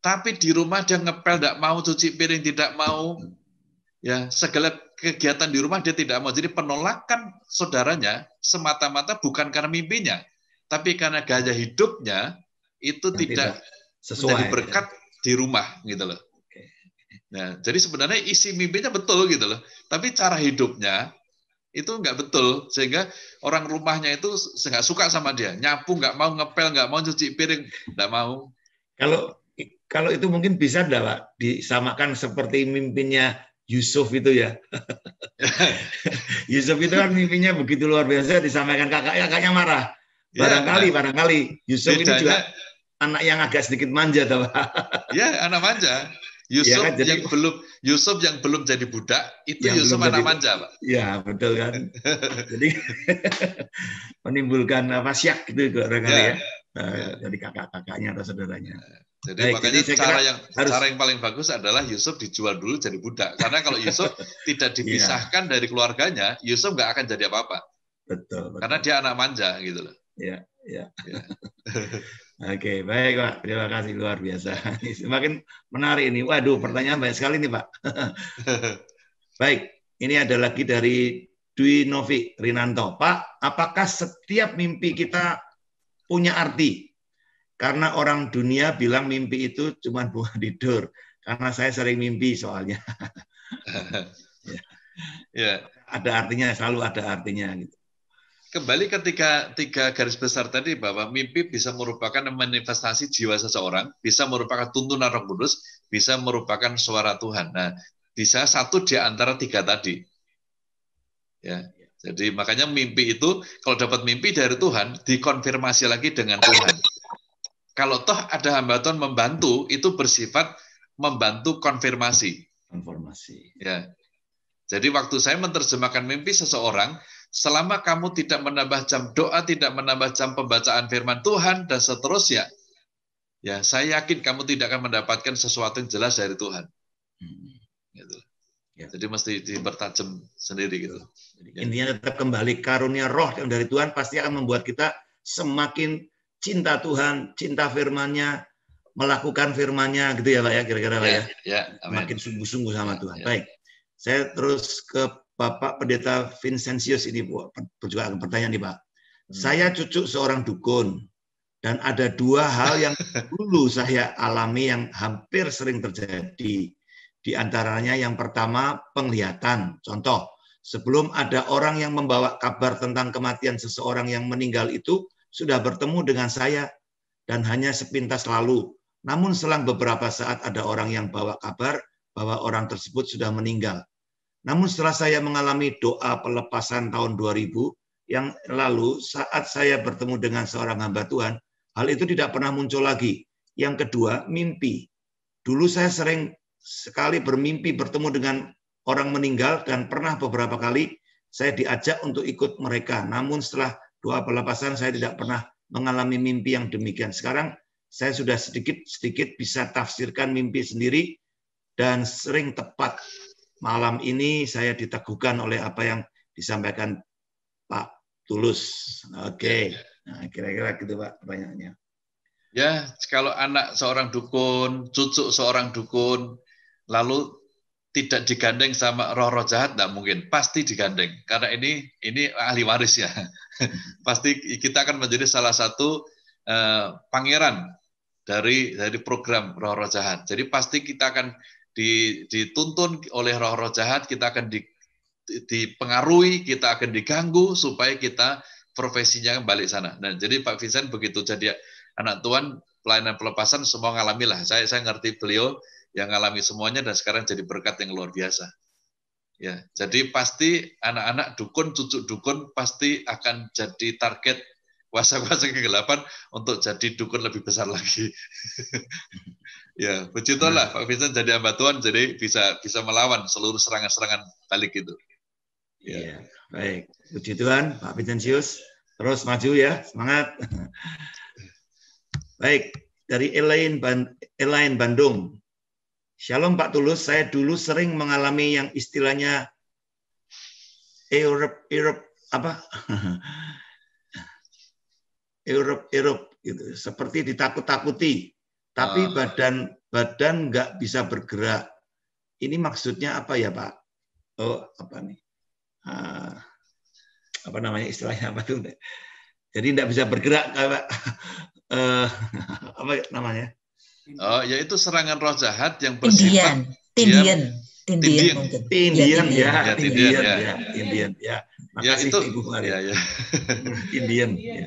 tapi di rumah dia ngepel, tidak mau cuci piring, tidak mau ya segala kegiatan di rumah dia tidak mau. Jadi penolakan saudaranya semata-mata bukan karena mimpinya, tapi karena gaya hidupnya itu tidak, sesuai, menjadi ya. berkat ya. di rumah gitu loh. Nah, jadi sebenarnya isi mimpinya betul gitu loh, tapi cara hidupnya itu nggak betul sehingga orang rumahnya itu nggak suka sama dia, nyapu nggak mau, ngepel nggak mau, cuci piring nggak mau. Kalau kalau itu mungkin bisa enggak, Pak, disamakan seperti mimpinya Yusuf itu ya. Yusuf itu kan mimpinya begitu luar biasa disampaikan kakaknya, kakaknya marah. Ya, barangkali, ya, barangkali Yusuf bedanya, ini juga anak yang agak sedikit manja, tahu? ya, anak manja. Yusuf ya kan, jadi, yang belum Yusuf yang belum jadi budak itu yang Yusuf anak jadi, manja, Pak. Ya, betul kan. jadi menimbulkan apa syak gitu barangkali ya. ya. Nah, iya. dari kakak-kakaknya atau saudaranya. Nah, jadi Baik, makanya jadi cara yang harus... cara yang paling bagus adalah Yusuf dijual dulu jadi budak. Karena kalau Yusuf tidak iya. dipisahkan dari keluarganya, Yusuf nggak akan jadi apa-apa. Betul, betul. Karena dia anak manja gitu loh. Iya, iya. iya. Oke, baik Pak. Terima kasih luar biasa. Semakin menarik ini. Waduh, pertanyaan banyak sekali nih Pak. baik, ini ada lagi dari Dwi Novi Rinanto. Pak, apakah setiap mimpi kita punya arti. Karena orang dunia bilang mimpi itu cuma buah tidur. Karena saya sering mimpi soalnya. ya. Ada artinya, selalu ada artinya. Gitu. Kembali ketika tiga garis besar tadi bahwa mimpi bisa merupakan manifestasi jiwa seseorang, bisa merupakan tuntunan Roh Kudus, bisa merupakan suara Tuhan. Nah, bisa satu di antara tiga tadi. Ya, jadi makanya mimpi itu kalau dapat mimpi dari Tuhan dikonfirmasi lagi dengan Tuhan. Kalau toh ada hamba Tuhan membantu itu bersifat membantu konfirmasi. Konfirmasi. Ya. Jadi waktu saya menerjemahkan mimpi seseorang, selama kamu tidak menambah jam doa, tidak menambah jam pembacaan firman Tuhan dan seterusnya, ya saya yakin kamu tidak akan mendapatkan sesuatu yang jelas dari Tuhan. Hmm. Gitu. Ya. Jadi mesti dipertajam sendiri gitu. Intinya tetap kembali karunia roh yang dari Tuhan pasti akan membuat kita semakin cinta Tuhan, cinta firman-Nya, melakukan firman-Nya gitu ya Pak ya kira-kira Pak ya. ya. ya Makin sungguh-sungguh sama ya, Tuhan. Ya. Baik. Saya terus ke Bapak Pendeta Vincentius ini Bu, juga akan pertanyaan nih Pak. Hmm. Saya cucu seorang dukun dan ada dua hal yang dulu saya alami yang hampir sering terjadi. Di antaranya yang pertama penglihatan. Contoh, Sebelum ada orang yang membawa kabar tentang kematian seseorang yang meninggal itu, sudah bertemu dengan saya dan hanya sepintas lalu. Namun selang beberapa saat ada orang yang bawa kabar bahwa orang tersebut sudah meninggal. Namun setelah saya mengalami doa pelepasan tahun 2000 yang lalu saat saya bertemu dengan seorang hamba Tuhan, hal itu tidak pernah muncul lagi. Yang kedua, mimpi. Dulu saya sering sekali bermimpi bertemu dengan orang meninggal dan pernah beberapa kali saya diajak untuk ikut mereka. Namun setelah doa pelepasan saya tidak pernah mengalami mimpi yang demikian. Sekarang saya sudah sedikit-sedikit bisa tafsirkan mimpi sendiri dan sering tepat. Malam ini saya diteguhkan oleh apa yang disampaikan Pak Tulus. Oke, ya, ya. nah, kira-kira gitu Pak banyaknya. Ya, kalau anak seorang dukun, cucu seorang dukun, lalu tidak digandeng sama roh-roh jahat tidak mungkin pasti digandeng karena ini ini ahli waris ya pasti kita akan menjadi salah satu eh, pangeran dari dari program roh-roh jahat jadi pasti kita akan di, dituntun oleh roh-roh jahat kita akan di, dipengaruhi kita akan diganggu supaya kita profesinya balik sana nah jadi Pak Vincent begitu jadi anak tuan pelayanan pelepasan semua lah. saya saya ngerti beliau yang alami semuanya dan sekarang jadi berkat yang luar biasa. Ya, jadi pasti anak-anak dukun, cucu dukun pasti akan jadi target kuasa-kuasa kegelapan untuk jadi dukun lebih besar lagi. ya, puji Tuhan lah Pak Vincent jadi hamba Tuhan jadi bisa bisa melawan seluruh serangan-serangan balik itu. Ya. ya. Baik, puji Tuhan Pak Vincentius. Terus maju ya, semangat. Baik, dari Elaine, Elaine Bandung. Shalom Pak Tulus, saya dulu sering mengalami yang istilahnya Europe, Europe apa? Europe, Europe gitu. Seperti ditakut-takuti, tapi ah. badan badan nggak bisa bergerak. Ini maksudnya apa ya Pak? Oh apa nih? Uh, apa namanya istilahnya apa tuh? Jadi nggak bisa bergerak, Pak. Uh, apa namanya? Oh, yaitu serangan roh jahat yang bersifat tindian. Tindian. Tindian Tindian ya, ya, tindian ya, tindian ya. Ya itu ya ya. ya, ya. Tindian ya.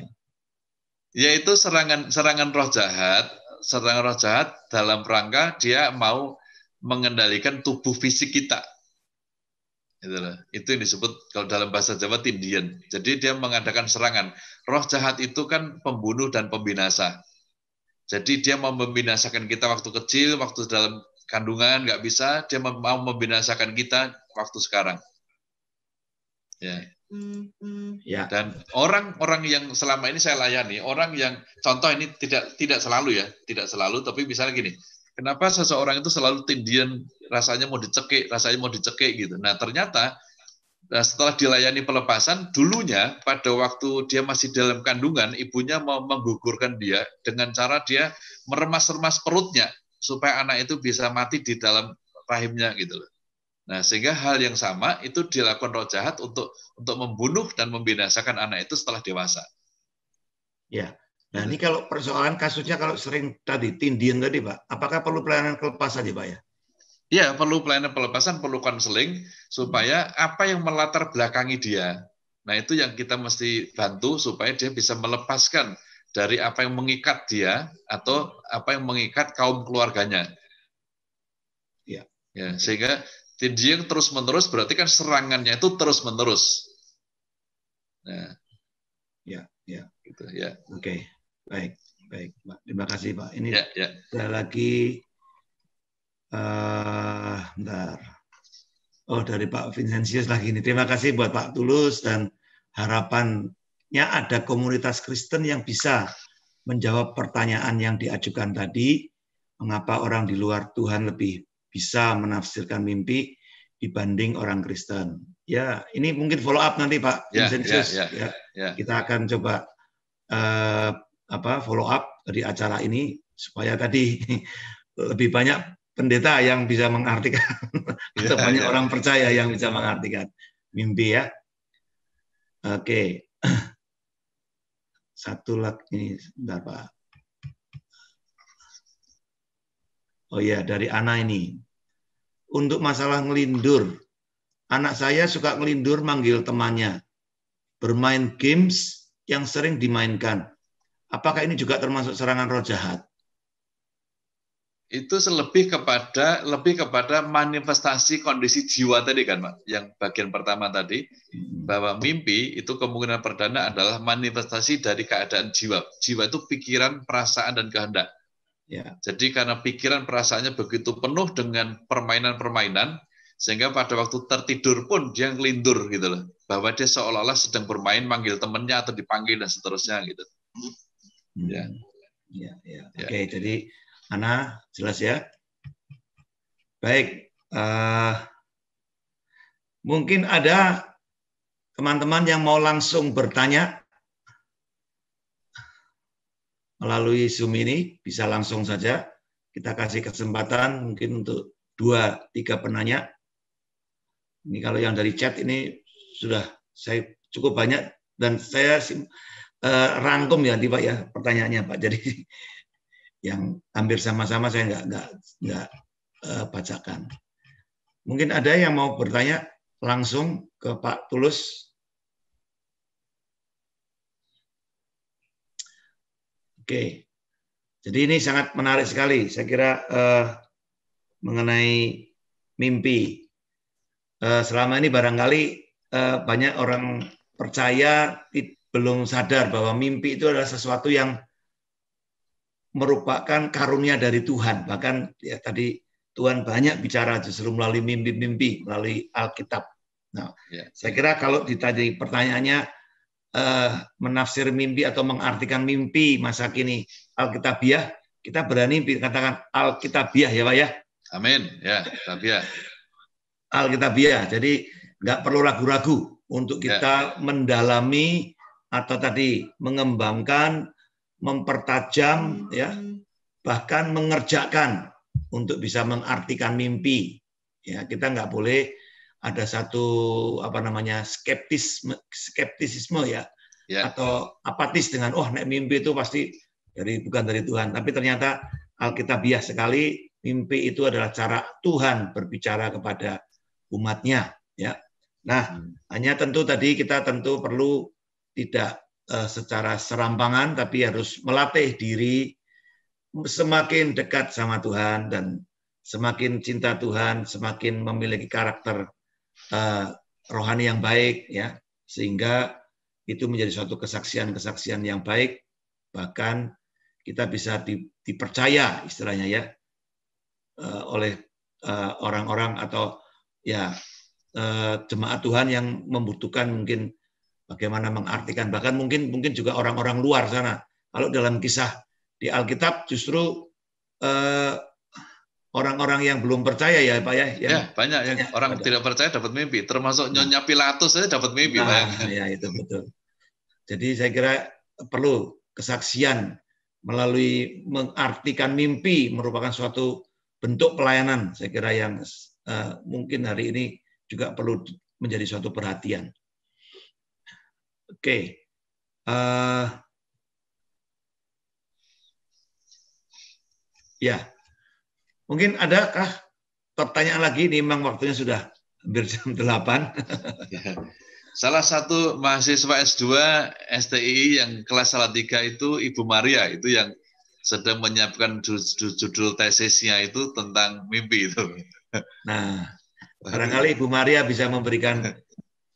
Yaitu serangan serangan roh jahat, serangan roh jahat dalam rangka dia mau mengendalikan tubuh fisik kita. Gitu itu yang disebut kalau dalam bahasa Jawa tindian. Jadi dia mengadakan serangan. Roh jahat itu kan pembunuh dan pembinasa jadi dia mau membinasakan kita waktu kecil, waktu dalam kandungan nggak bisa, dia mau membinasakan kita waktu sekarang. Ya. Mm-hmm. Ya. Dan orang-orang yang selama ini saya layani, orang yang contoh ini tidak tidak selalu ya, tidak selalu, tapi misalnya gini, kenapa seseorang itu selalu tindian rasanya mau dicekik, rasanya mau dicekik gitu. Nah ternyata Nah, setelah dilayani pelepasan, dulunya pada waktu dia masih dalam kandungan, ibunya mau menggugurkan dia dengan cara dia meremas-remas perutnya supaya anak itu bisa mati di dalam rahimnya gitu loh. Nah, sehingga hal yang sama itu dilakukan roh jahat untuk untuk membunuh dan membinasakan anak itu setelah dewasa. Ya. Nah, ini kalau persoalan kasusnya kalau sering tadi tindian tadi, Pak, apakah perlu pelayanan kelepas saja, Pak ya? Ya, perlu pelayanan pelepasan, perlu konseling supaya apa yang melatar belakangi dia. Nah, itu yang kita mesti bantu supaya dia bisa melepaskan dari apa yang mengikat dia atau apa yang mengikat kaum keluarganya. Ya. Ya, sehingga dia terus-menerus berarti kan serangannya itu terus-menerus. Nah. Ya, ya. Gitu, ya. Oke. Okay. Baik, baik, Pak. Terima kasih, Pak. Ini ya, ya. lagi uh, bentar. Oh, dari Pak Vincentius lagi ini Terima kasih buat Pak Tulus dan harapannya ada komunitas Kristen yang bisa menjawab pertanyaan yang diajukan tadi. Mengapa orang di luar Tuhan lebih bisa menafsirkan mimpi dibanding orang Kristen? Ya, ini mungkin follow up nanti Pak Ya, ya Vincentius. Ya, ya, ya. ya, kita akan coba uh, apa follow up dari acara ini supaya tadi lebih banyak pendeta yang bisa mengartikan atau ya, banyak ya. orang percaya yang bisa ya. mengartikan mimpi ya. Oke. Satu lag ini sebentar Pak. Oh iya, dari Ana ini. Untuk masalah ngelindur. Anak saya suka ngelindur manggil temannya. Bermain games yang sering dimainkan. Apakah ini juga termasuk serangan roh jahat? itu lebih kepada lebih kepada manifestasi kondisi jiwa tadi kan Pak yang bagian pertama tadi mm-hmm. bahwa mimpi itu kemungkinan perdana adalah manifestasi dari keadaan jiwa jiwa itu pikiran perasaan dan kehendak ya. jadi karena pikiran perasaannya begitu penuh dengan permainan-permainan sehingga pada waktu tertidur pun dia ngelindur gitu loh bahwa dia seolah-olah sedang bermain manggil temennya atau dipanggil dan seterusnya gitu mm-hmm. ya. ya ya, ya. oke ya. jadi Ana, jelas ya? Baik. Uh, mungkin ada teman-teman yang mau langsung bertanya melalui Zoom ini, bisa langsung saja. Kita kasih kesempatan mungkin untuk dua, tiga penanya. Ini kalau yang dari chat ini sudah saya cukup banyak dan saya uh, rangkum ya, Pak ya pertanyaannya Pak. Jadi yang hampir sama-sama saya nggak nggak nggak uh, bacakan. Mungkin ada yang mau bertanya langsung ke Pak Tulus. Oke, jadi ini sangat menarik sekali. Saya kira uh, mengenai mimpi. Uh, selama ini barangkali uh, banyak orang percaya belum sadar bahwa mimpi itu adalah sesuatu yang merupakan karunia dari Tuhan. Bahkan ya tadi Tuhan banyak bicara justru melalui mimpi-mimpi, melalui Alkitab. Nah, ya. saya kira kalau ditanya pertanyaannya eh, menafsir mimpi atau mengartikan mimpi masa kini Alkitabiah, kita berani katakan Alkitabiah ya Pak ya. Amin. Ya, Alkitabiah. Alkitabiah. Jadi nggak perlu ragu-ragu untuk ya. kita ya. mendalami atau tadi mengembangkan mempertajam ya bahkan mengerjakan untuk bisa mengartikan mimpi ya kita nggak boleh ada satu apa namanya skeptisme skeptisisme ya yeah. atau apatis dengan oh nek mimpi itu pasti dari bukan dari Tuhan tapi ternyata alkitabiah sekali mimpi itu adalah cara Tuhan berbicara kepada umatnya ya nah hmm. hanya tentu tadi kita tentu perlu tidak Eh, secara serampangan, tapi harus melatih diri semakin dekat sama Tuhan dan semakin cinta Tuhan, semakin memiliki karakter uh, rohani yang baik, ya, sehingga itu menjadi suatu kesaksian-kesaksian yang baik, bahkan kita bisa di, dipercaya istilahnya ya uh, oleh orang-orang uh, atau ya jemaat Tuhan yang membutuhkan mungkin bagaimana mengartikan bahkan mungkin mungkin juga orang-orang luar sana kalau dalam kisah di Alkitab justru eh, orang-orang yang belum percaya ya pak ya yang, ya banyak yang ya, orang ada. tidak percaya dapat mimpi termasuk nah. nyonya Pilatus saja dapat mimpi nah, ya iya, itu betul jadi saya kira perlu kesaksian melalui mengartikan mimpi merupakan suatu bentuk pelayanan saya kira yang eh, mungkin hari ini juga perlu menjadi suatu perhatian. Oke. Okay. Uh, eh, ya. Mungkin adakah pertanyaan lagi? Ini memang waktunya sudah hampir jam 8. Salah satu mahasiswa S2 STI yang kelas salah tiga itu Ibu Maria, itu yang sedang menyiapkan judul tesisnya itu tentang mimpi itu. Nah, barangkali Ibu Maria bisa memberikan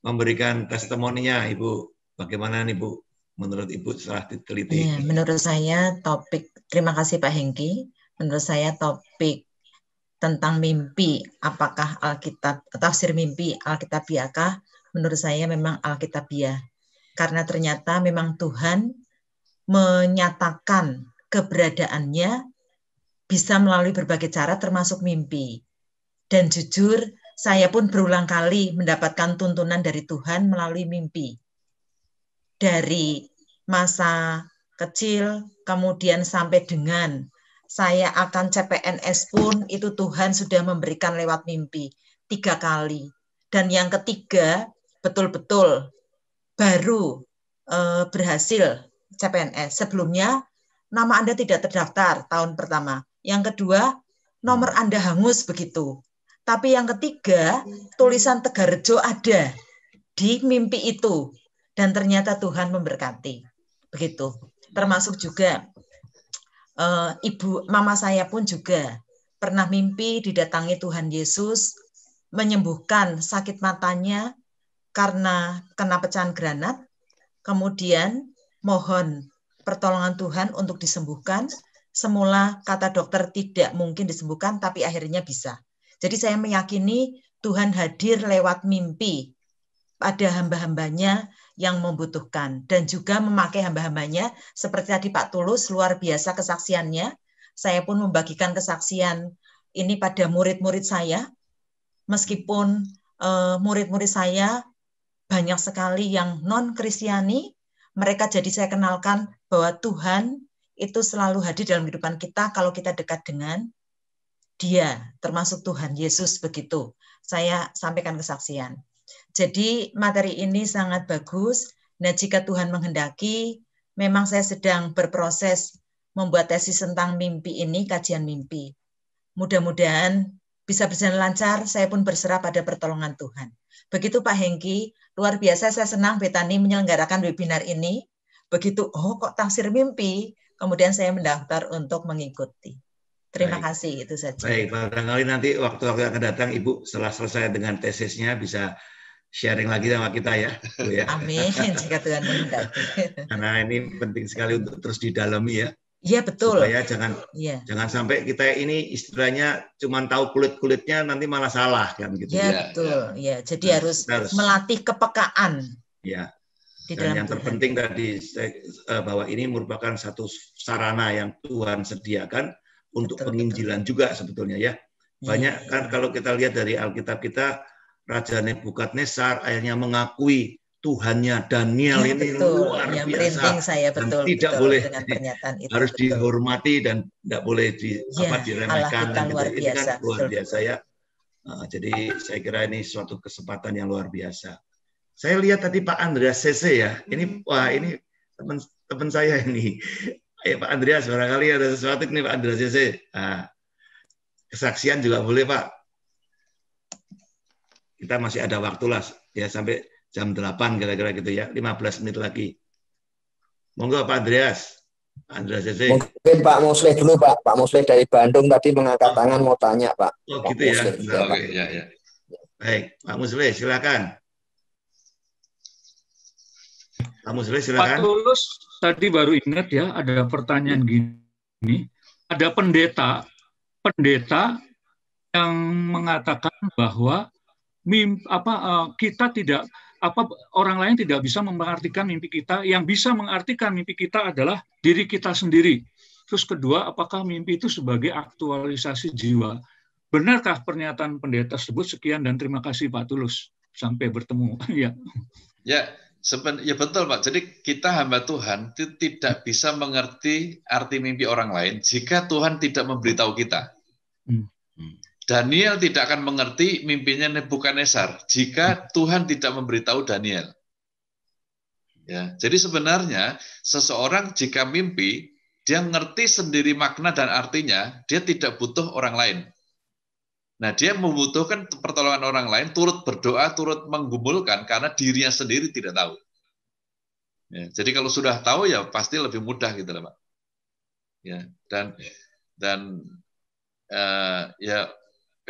memberikan testimoninya Ibu Bagaimana nih Bu? Menurut Ibu setelah diteliti? Ya, menurut saya topik, terima kasih Pak Hengki. Menurut saya topik tentang mimpi, apakah Alkitab, tafsir mimpi Alkitabiakah? Menurut saya memang Alkitabiah. Karena ternyata memang Tuhan menyatakan keberadaannya bisa melalui berbagai cara termasuk mimpi. Dan jujur, saya pun berulang kali mendapatkan tuntunan dari Tuhan melalui mimpi dari masa kecil kemudian sampai dengan saya akan CPNS pun itu Tuhan sudah memberikan lewat mimpi tiga kali dan yang ketiga betul-betul baru e, berhasil CPNS sebelumnya nama Anda tidak terdaftar tahun pertama yang kedua nomor Anda hangus begitu tapi yang ketiga tulisan Tegarjo ada di mimpi itu dan ternyata Tuhan memberkati. Begitu. Termasuk juga uh, ibu mama saya pun juga pernah mimpi didatangi Tuhan Yesus menyembuhkan sakit matanya karena kena pecahan granat, kemudian mohon pertolongan Tuhan untuk disembuhkan. Semula kata dokter tidak mungkin disembuhkan, tapi akhirnya bisa. Jadi saya meyakini Tuhan hadir lewat mimpi pada hamba-hambanya yang membutuhkan dan juga memakai hamba-hambanya seperti tadi Pak Tulus luar biasa kesaksiannya. Saya pun membagikan kesaksian ini pada murid-murid saya. Meskipun eh, murid-murid uh, saya banyak sekali yang non-Kristiani, mereka jadi saya kenalkan bahwa Tuhan itu selalu hadir dalam kehidupan kita kalau kita dekat dengan dia, termasuk Tuhan Yesus begitu. Saya sampaikan kesaksian. Jadi materi ini sangat bagus. Nah, jika Tuhan menghendaki, memang saya sedang berproses membuat tesis tentang mimpi ini, kajian mimpi. Mudah-mudahan bisa berjalan lancar, saya pun berserah pada pertolongan Tuhan. Begitu Pak Hengki, luar biasa saya senang Betani menyelenggarakan webinar ini. Begitu, oh kok tafsir mimpi, kemudian saya mendaftar untuk mengikuti. Terima Baik. kasih itu saja. Baik, barangkali nanti waktu-waktu akan datang Ibu setelah selesai dengan tesisnya bisa sharing lagi sama kita ya. Bu, ya. Amin, jika Tuhan Karena ini penting sekali untuk terus didalami ya. Iya betul. Supaya jangan ya. jangan sampai kita ini istilahnya cuma tahu kulit kulitnya nanti malah salah kan gitu. Iya betul. Iya. Ya. Jadi harus, harus melatih kepekaan. Iya. Dan yang Tuhan. terpenting tadi eh, bahwa ini merupakan satu sarana yang Tuhan sediakan untuk betul, penginjilan betul. juga sebetulnya ya. Iya. Banyak ya, kan kalau kita lihat dari Alkitab kita Raja Nebukadnezar akhirnya mengakui Tuhannya Daniel ya, ini betul. luar ya, biasa saya, betul, dan tidak betul, boleh pernyataan itu, harus betul. dihormati dan tidak boleh di, ya, apa, diremehkan dan gitu. luar biasa, ini kan luar betul. biasa ya. Nah, jadi saya kira ini suatu kesempatan yang luar biasa. Saya lihat tadi Pak Andreas CC ya, ini hmm. wah ini teman teman saya ini, ya, Pak Andreas barangkali ada sesuatu nih Pak Andreas CC. Nah, kesaksian juga boleh Pak kita masih ada waktu lah ya sampai jam 8 kira-kira gitu ya, 15 menit lagi. Monggo Pak Andreas. Andreas Jesse. Mungkin Pak Musleh dulu Pak, Pak Musleh dari Bandung tadi mengangkat tangan mau tanya Pak. Oh Pak gitu ya. Musleh, ya, Pak. ya, ya. Baik, Pak Musleh silakan. Pak Musleh silakan. Pak Tulus tadi baru ingat ya ada pertanyaan gini. Ada pendeta, pendeta yang mengatakan bahwa mimpi, apa eh, kita tidak apa orang lain tidak bisa mengartikan mimpi kita yang bisa mengartikan mimpi kita adalah diri kita sendiri terus kedua apakah mimpi itu sebagai aktualisasi jiwa benarkah pernyataan pendeta tersebut sekian dan terima kasih Pak Tulus sampai bertemu ya ya seben, ya betul Pak jadi kita hamba Tuhan itu tidak bisa mengerti arti mimpi orang lain jika Tuhan tidak memberitahu kita hmm. Daniel tidak akan mengerti mimpinya Nebukadnezar jika Tuhan tidak memberitahu Daniel. Ya, jadi sebenarnya seseorang jika mimpi dia ngerti sendiri makna dan artinya, dia tidak butuh orang lain. Nah, dia membutuhkan pertolongan orang lain, turut berdoa, turut menggumulkan karena dirinya sendiri tidak tahu. Ya, jadi kalau sudah tahu ya pasti lebih mudah gitu Pak. Ya, dan dan uh, ya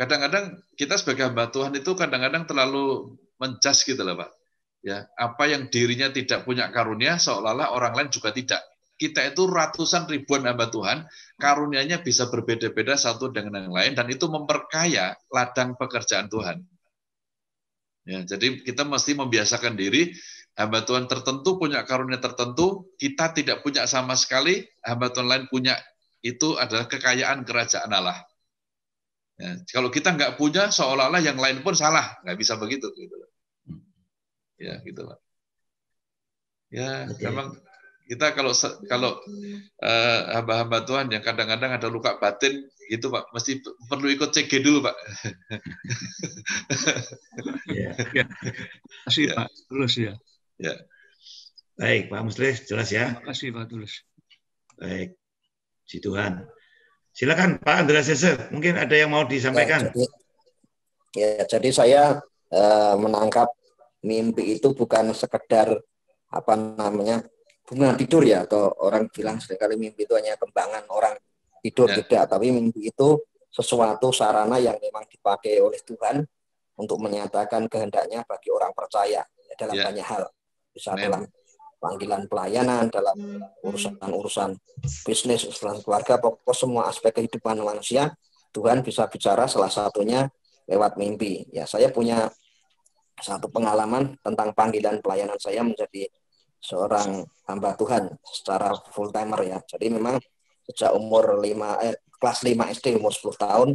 Kadang-kadang kita sebagai hamba Tuhan itu kadang-kadang terlalu mencas gitu loh Pak. Ya, apa yang dirinya tidak punya karunia seolah-olah orang lain juga tidak. Kita itu ratusan ribuan hamba Tuhan, karunianya bisa berbeda-beda satu dengan yang lain dan itu memperkaya ladang pekerjaan Tuhan. Ya, jadi kita mesti membiasakan diri hamba Tuhan tertentu punya karunia tertentu, kita tidak punya sama sekali, hamba Tuhan lain punya itu adalah kekayaan kerajaan Allah. Ya, kalau kita nggak punya, seolah-olah yang lain pun salah, nggak bisa begitu. Gitu. Ya, gitu pak. Ya, okay. memang kita kalau kalau uh, hamba-hamba Tuhan yang kadang-kadang ada luka batin gitu pak, mesti perlu ikut CG dulu pak. ya, Terima ya. Kasih ya. pak, terus ya. Ya. Baik, Pak Muslih, jelas ya. Terima kasih Pak Tulus. Baik, si Tuhan. Silakan Pak Andreas Yeser, mungkin ada yang mau disampaikan. Ya, jadi, ya, jadi saya eh, menangkap mimpi itu bukan sekedar apa namanya bunga tidur ya atau orang bilang seringkali mimpi itu hanya kembangan orang tidur ya. tidak, tapi mimpi itu sesuatu sarana yang memang dipakai oleh Tuhan untuk menyatakan kehendaknya bagi orang percaya ya, dalam ya. banyak hal. Bisa dalam panggilan pelayanan dalam hmm. urusan-urusan bisnis, urusan keluarga, pokok semua aspek kehidupan manusia Tuhan bisa bicara salah satunya lewat mimpi. Ya, saya punya satu pengalaman tentang panggilan pelayanan saya menjadi seorang hamba Tuhan secara full timer ya. Jadi memang sejak umur 5 eh, kelas 5 SD umur 10 tahun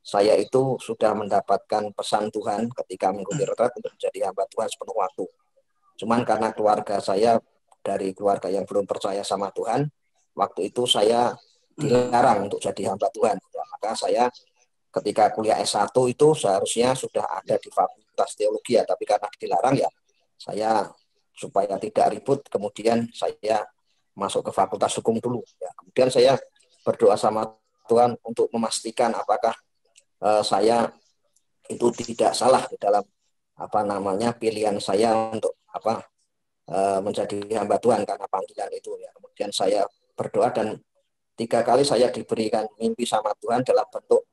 saya itu sudah mendapatkan pesan Tuhan ketika mengikuti hmm. retret untuk menjadi hamba Tuhan sepenuh waktu. Cuman karena keluarga saya dari keluarga yang belum percaya sama Tuhan, waktu itu saya dilarang hmm. untuk jadi hamba Tuhan. Ya, maka saya ketika kuliah S1 itu seharusnya sudah ada di Fakultas Teologi ya, tapi karena dilarang ya saya supaya tidak ribut kemudian saya masuk ke Fakultas Hukum dulu. Ya, kemudian saya berdoa sama Tuhan untuk memastikan apakah uh, saya itu tidak salah di dalam apa namanya pilihan saya untuk apa eh, menjadi hamba Tuhan karena panggilan itu ya. Kemudian saya berdoa dan tiga kali saya diberikan mimpi sama Tuhan dalam bentuk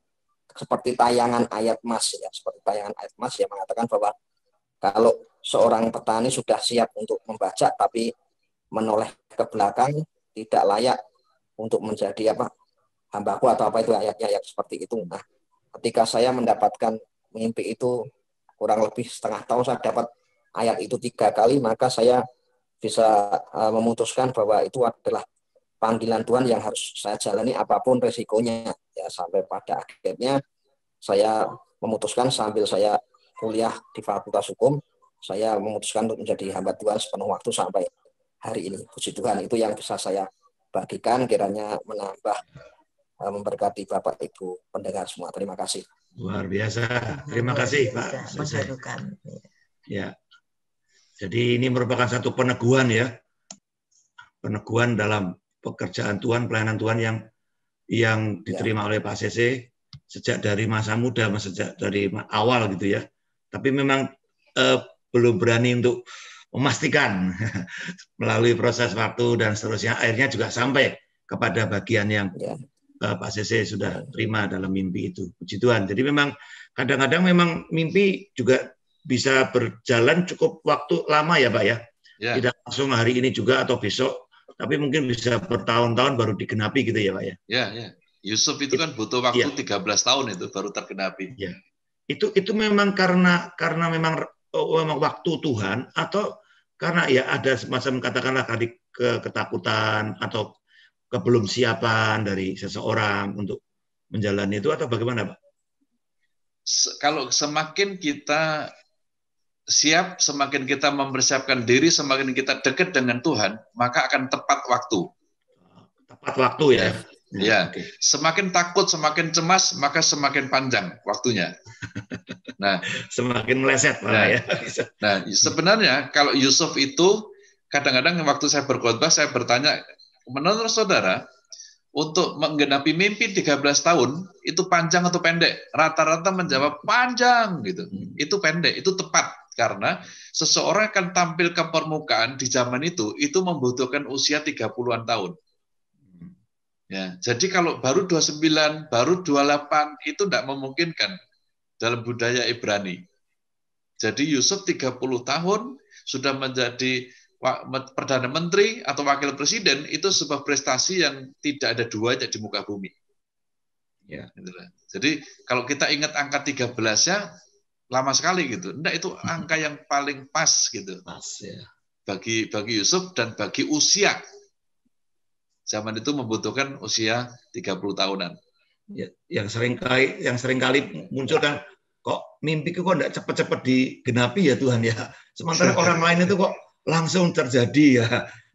seperti tayangan ayat mas ya, seperti tayangan ayat mas yang mengatakan bahwa kalau seorang petani sudah siap untuk membaca tapi menoleh ke belakang tidak layak untuk menjadi apa hambaku atau apa itu ayatnya yang seperti itu. Nah, ketika saya mendapatkan mimpi itu kurang lebih setengah tahun saya dapat ayat itu tiga kali, maka saya bisa e, memutuskan bahwa itu adalah panggilan Tuhan yang harus saya jalani apapun resikonya. Ya, sampai pada akhirnya saya memutuskan sambil saya kuliah di Fakultas Hukum, saya memutuskan untuk menjadi hamba Tuhan sepenuh waktu sampai hari ini. Puji Tuhan, itu yang bisa saya bagikan kiranya menambah e, memberkati Bapak Ibu pendengar semua. Terima kasih. Luar biasa. Terima kasih Pak. Ya. Jadi ini merupakan satu peneguhan ya, peneguhan dalam pekerjaan Tuhan, pelayanan Tuhan yang yang diterima oleh Pak CC sejak dari masa muda, sejak dari awal gitu ya. Tapi memang eh, belum berani untuk memastikan melalui proses waktu dan seterusnya. Akhirnya juga sampai kepada bagian yang ya. eh, Pak CC sudah terima dalam mimpi itu. Puji Tuhan. Jadi memang kadang-kadang memang mimpi juga bisa berjalan cukup waktu lama ya Pak ya. ya. Tidak langsung hari ini juga atau besok, tapi mungkin bisa bertahun-tahun baru digenapi gitu ya Pak ya. Ya, ya. Yusuf itu kan butuh waktu ya. 13 tahun itu baru tergenapi. Ya. Itu itu memang karena karena memang oh, oh, memang waktu Tuhan atau karena ya ada semacam katakanlah tadi ke ketakutan atau kebelum siapan dari seseorang untuk menjalani itu atau bagaimana Pak? Kalau semakin kita siap, semakin kita mempersiapkan diri, semakin kita dekat dengan Tuhan, maka akan tepat waktu. Tepat waktu ya. Ya, ya. ya semakin takut, semakin cemas, maka semakin panjang waktunya. Nah, semakin meleset nah, ya. nah, sebenarnya kalau Yusuf itu kadang-kadang waktu saya berkhotbah saya bertanya, menurut saudara, untuk menggenapi mimpi 13 tahun itu panjang atau pendek? Rata-rata menjawab panjang gitu. Hmm. Itu pendek, itu tepat. Karena seseorang akan tampil ke permukaan di zaman itu, itu membutuhkan usia 30-an tahun. Ya, jadi kalau baru 29, baru 28, itu tidak memungkinkan dalam budaya Ibrani. Jadi Yusuf 30 tahun sudah menjadi Perdana Menteri atau Wakil Presiden, itu sebuah prestasi yang tidak ada duanya di muka bumi. Ya. Gitu jadi kalau kita ingat angka 13 ya, lama sekali gitu. Enggak itu angka yang paling pas gitu. Pas ya. Bagi bagi Yusuf dan bagi usia. Zaman itu membutuhkan usia 30 tahunan. Ya, yang sering kali yang sering kali muncul kan kok mimpiku kok enggak cepat-cepat digenapi ya Tuhan ya. Sementara orang lain itu kok langsung terjadi ya.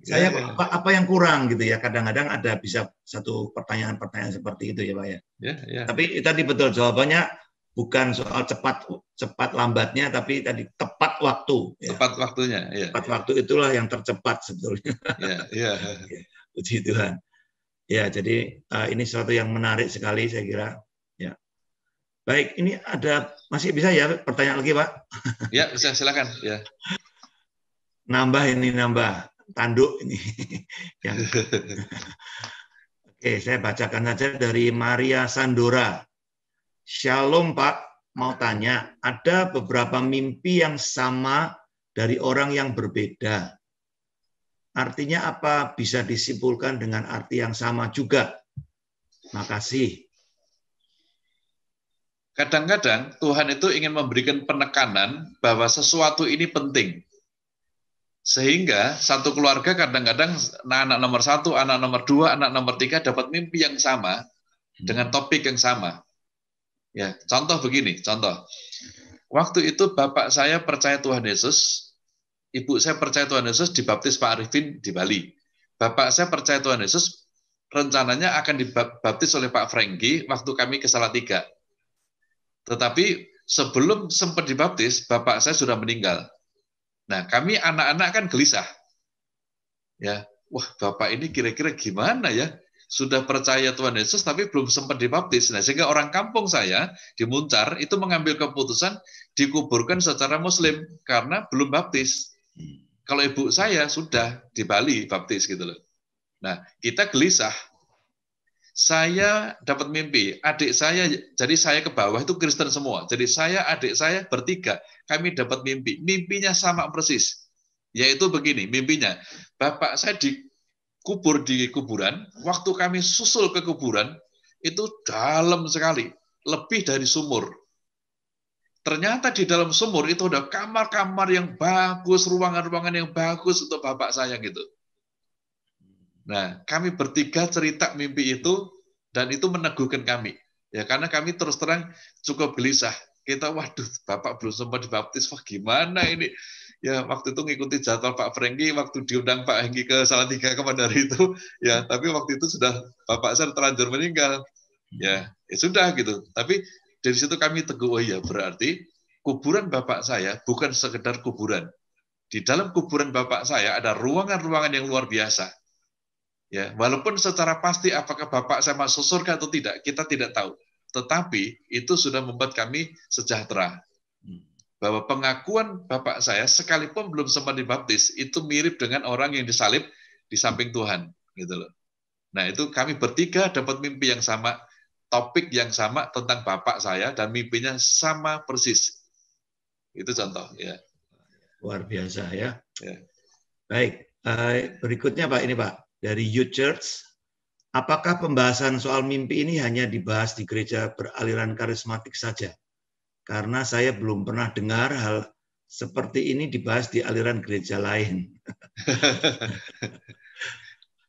Saya iya, iya. apa apa yang kurang gitu ya. Kadang-kadang ada bisa satu pertanyaan-pertanyaan seperti itu ya Pak ya. ya, ya. Tapi tadi betul jawabannya bukan soal cepat cepat lambatnya tapi tadi tepat waktu ya. tepat waktunya ya. tepat waktu itulah yang tercepat sebetulnya ya, ya. puji Tuhan ya jadi uh, ini sesuatu yang menarik sekali saya kira ya baik ini ada masih bisa ya pertanyaan lagi pak ya bisa silakan ya nambah ini nambah tanduk ini yang Oke, saya bacakan saja dari Maria Sandora. Shalom Pak, mau tanya, ada beberapa mimpi yang sama dari orang yang berbeda. Artinya apa? Bisa disimpulkan dengan arti yang sama juga. Makasih. Kadang-kadang Tuhan itu ingin memberikan penekanan bahwa sesuatu ini penting. Sehingga satu keluarga kadang-kadang anak nomor satu, anak nomor dua, anak nomor tiga dapat mimpi yang sama dengan topik yang sama. Ya, contoh begini, contoh. Waktu itu bapak saya percaya Tuhan Yesus, ibu saya percaya Tuhan Yesus dibaptis Pak Arifin di Bali. Bapak saya percaya Tuhan Yesus rencananya akan dibaptis oleh Pak Frengki waktu kami ke Salatiga. Tetapi sebelum sempat dibaptis, bapak saya sudah meninggal. Nah, kami anak-anak kan gelisah. Ya, wah bapak ini kira-kira gimana ya? sudah percaya Tuhan Yesus tapi belum sempat dibaptis. Nah, sehingga orang kampung saya di Muncar itu mengambil keputusan dikuburkan secara muslim karena belum baptis. Kalau ibu saya sudah di Bali baptis gitu loh. Nah, kita gelisah. Saya dapat mimpi, adik saya, jadi saya ke bawah itu Kristen semua. Jadi saya, adik saya bertiga, kami dapat mimpi. Mimpinya sama persis. Yaitu begini, mimpinya. Bapak saya di kubur di kuburan, waktu kami susul ke kuburan, itu dalam sekali, lebih dari sumur. Ternyata di dalam sumur itu ada kamar-kamar yang bagus, ruangan-ruangan yang bagus untuk bapak saya gitu. Nah, kami bertiga cerita mimpi itu dan itu meneguhkan kami. Ya karena kami terus terang cukup gelisah. Kita waduh, bapak belum sempat dibaptis, wah gimana ini? ya waktu itu ngikuti jadwal Pak Frenggi, waktu diundang Pak Hengki ke salah tiga kepada hari itu ya tapi waktu itu sudah Bapak saya terlanjur meninggal ya, ya sudah gitu tapi dari situ kami teguh oh ya berarti kuburan Bapak saya bukan sekedar kuburan di dalam kuburan Bapak saya ada ruangan-ruangan yang luar biasa ya walaupun secara pasti apakah Bapak saya masuk surga atau tidak kita tidak tahu tetapi itu sudah membuat kami sejahtera bahwa pengakuan Bapak saya sekalipun belum sempat dibaptis itu mirip dengan orang yang disalib di samping Tuhan gitu loh. Nah, itu kami bertiga dapat mimpi yang sama, topik yang sama tentang Bapak saya dan mimpinya sama persis. Itu contoh ya. Luar biasa ya. ya. Baik, eh, berikutnya Pak ini Pak dari Youth Church Apakah pembahasan soal mimpi ini hanya dibahas di gereja beraliran karismatik saja? karena saya belum pernah dengar hal seperti ini dibahas di aliran gereja lain.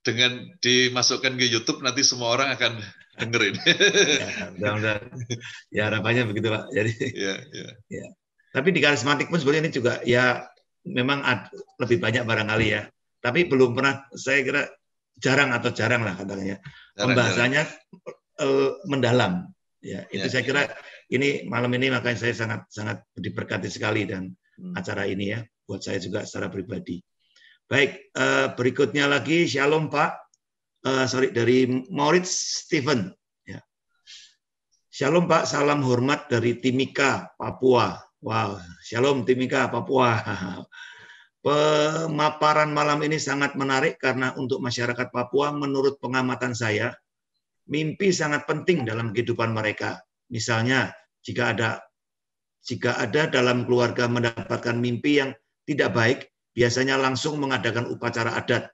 Dengan dimasukkan ke YouTube nanti semua orang akan dengerin. ya, mudah Ya harapannya begitu Pak. Jadi. Ya, ya. ya. Tapi di karismatik pun sebenarnya ini juga ya memang ad, lebih banyak barangkali ya. Tapi belum pernah saya kira jarang atau jarang lah katanya. Pembahasannya jarang. Eh, mendalam. Ya, itu ya, saya ya. kira ini malam ini makanya saya sangat sangat diberkati sekali dan hmm. acara ini ya buat saya juga secara pribadi. Baik, uh, berikutnya lagi Shalom Pak. Uh, sorry dari Moritz Stephen. Ya. Shalom Pak, salam hormat dari Timika, Papua. Wow, Shalom Timika, Papua. Pemaparan malam ini sangat menarik karena untuk masyarakat Papua menurut pengamatan saya, mimpi sangat penting dalam kehidupan mereka. Misalnya, jika ada jika ada dalam keluarga mendapatkan mimpi yang tidak baik, biasanya langsung mengadakan upacara adat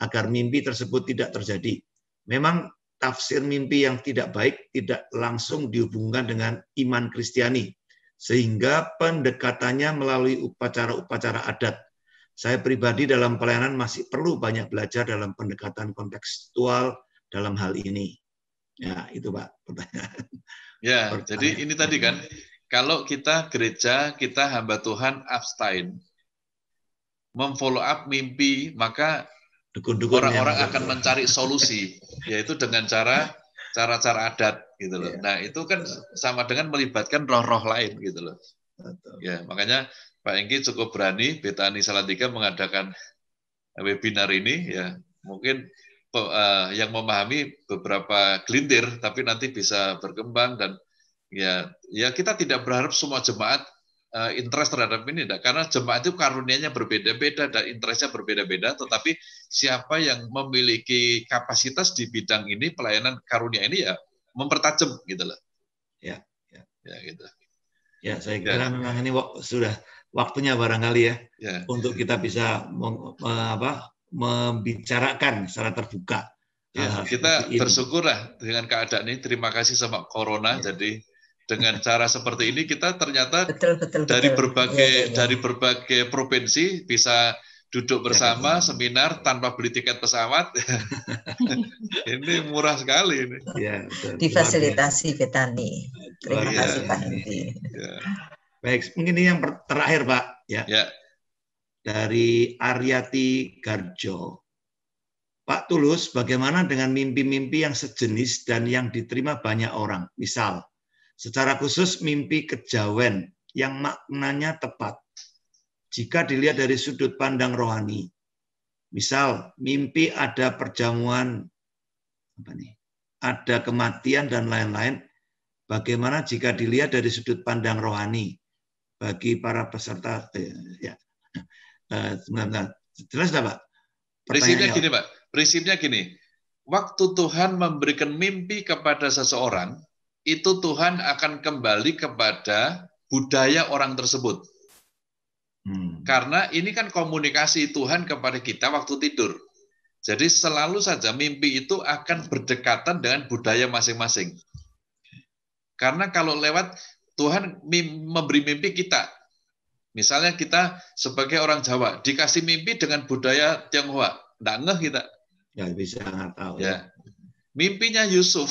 agar mimpi tersebut tidak terjadi. Memang tafsir mimpi yang tidak baik tidak langsung dihubungkan dengan iman Kristiani, sehingga pendekatannya melalui upacara-upacara adat. Saya pribadi dalam pelayanan masih perlu banyak belajar dalam pendekatan kontekstual dalam hal ini. Ya, itu Pak pertanyaan. Ya, jadi ini tadi kan, kalau kita gereja, kita hamba Tuhan abstain, memfollow up mimpi, maka orang-orang gitu. akan mencari solusi, yaitu dengan cara cara-cara adat gitu loh. Ya. Nah itu kan sama dengan melibatkan roh-roh lain gitu loh. Ya makanya Pak Engki cukup berani Betani Salatiga mengadakan webinar ini ya mungkin uh, yang memahami beberapa gelintir, tapi nanti bisa berkembang dan ya ya kita tidak berharap semua jemaat uh, interest terhadap ini, tidak. karena jemaat itu karunianya berbeda-beda dan interestnya berbeda-beda, tetapi siapa yang memiliki kapasitas di bidang ini pelayanan karunia ini ya mempertajam gitu loh. Ya, ya, ya gitu. Ya, saya ya. kira ya. memang ini sudah waktunya barangkali ya, ya. untuk kita bisa meng, apa membicarakan secara terbuka. Ya, kita bersyukur lah dengan keadaan ini. Terima kasih sama Corona. Ya. Jadi dengan cara seperti ini kita ternyata betul, betul, betul. dari berbagai ya, ya, ya. dari berbagai provinsi bisa duduk ya, bersama ya, seminar tanpa beli tiket pesawat. ini murah sekali ini. Ya, Difasilitasi Petani. Terima kasih Pak Hendi. Ya. Baik, mungkin ini yang terakhir Pak. Ya. ya dari Aryati Garjo. Pak Tulus, bagaimana dengan mimpi-mimpi yang sejenis dan yang diterima banyak orang? Misal, secara khusus mimpi kejawen yang maknanya tepat. Jika dilihat dari sudut pandang rohani, misal mimpi ada perjamuan, apa nih, ada kematian dan lain-lain, bagaimana jika dilihat dari sudut pandang rohani bagi para peserta? Eh, ya. Nah, jelas tidak, Pak? Prinsipnya gini, Pak. Prinsipnya gini. Waktu Tuhan memberikan mimpi kepada seseorang, itu Tuhan akan kembali kepada budaya orang tersebut. Hmm. Karena ini kan komunikasi Tuhan kepada kita waktu tidur. Jadi selalu saja mimpi itu akan berdekatan dengan budaya masing-masing. Karena kalau lewat Tuhan memberi mimpi kita, Misalnya kita sebagai orang Jawa dikasih mimpi dengan budaya Tionghoa, enggak ngeh kita. Ya bisa nggak tahu. Ya. ya. Mimpinya Yusuf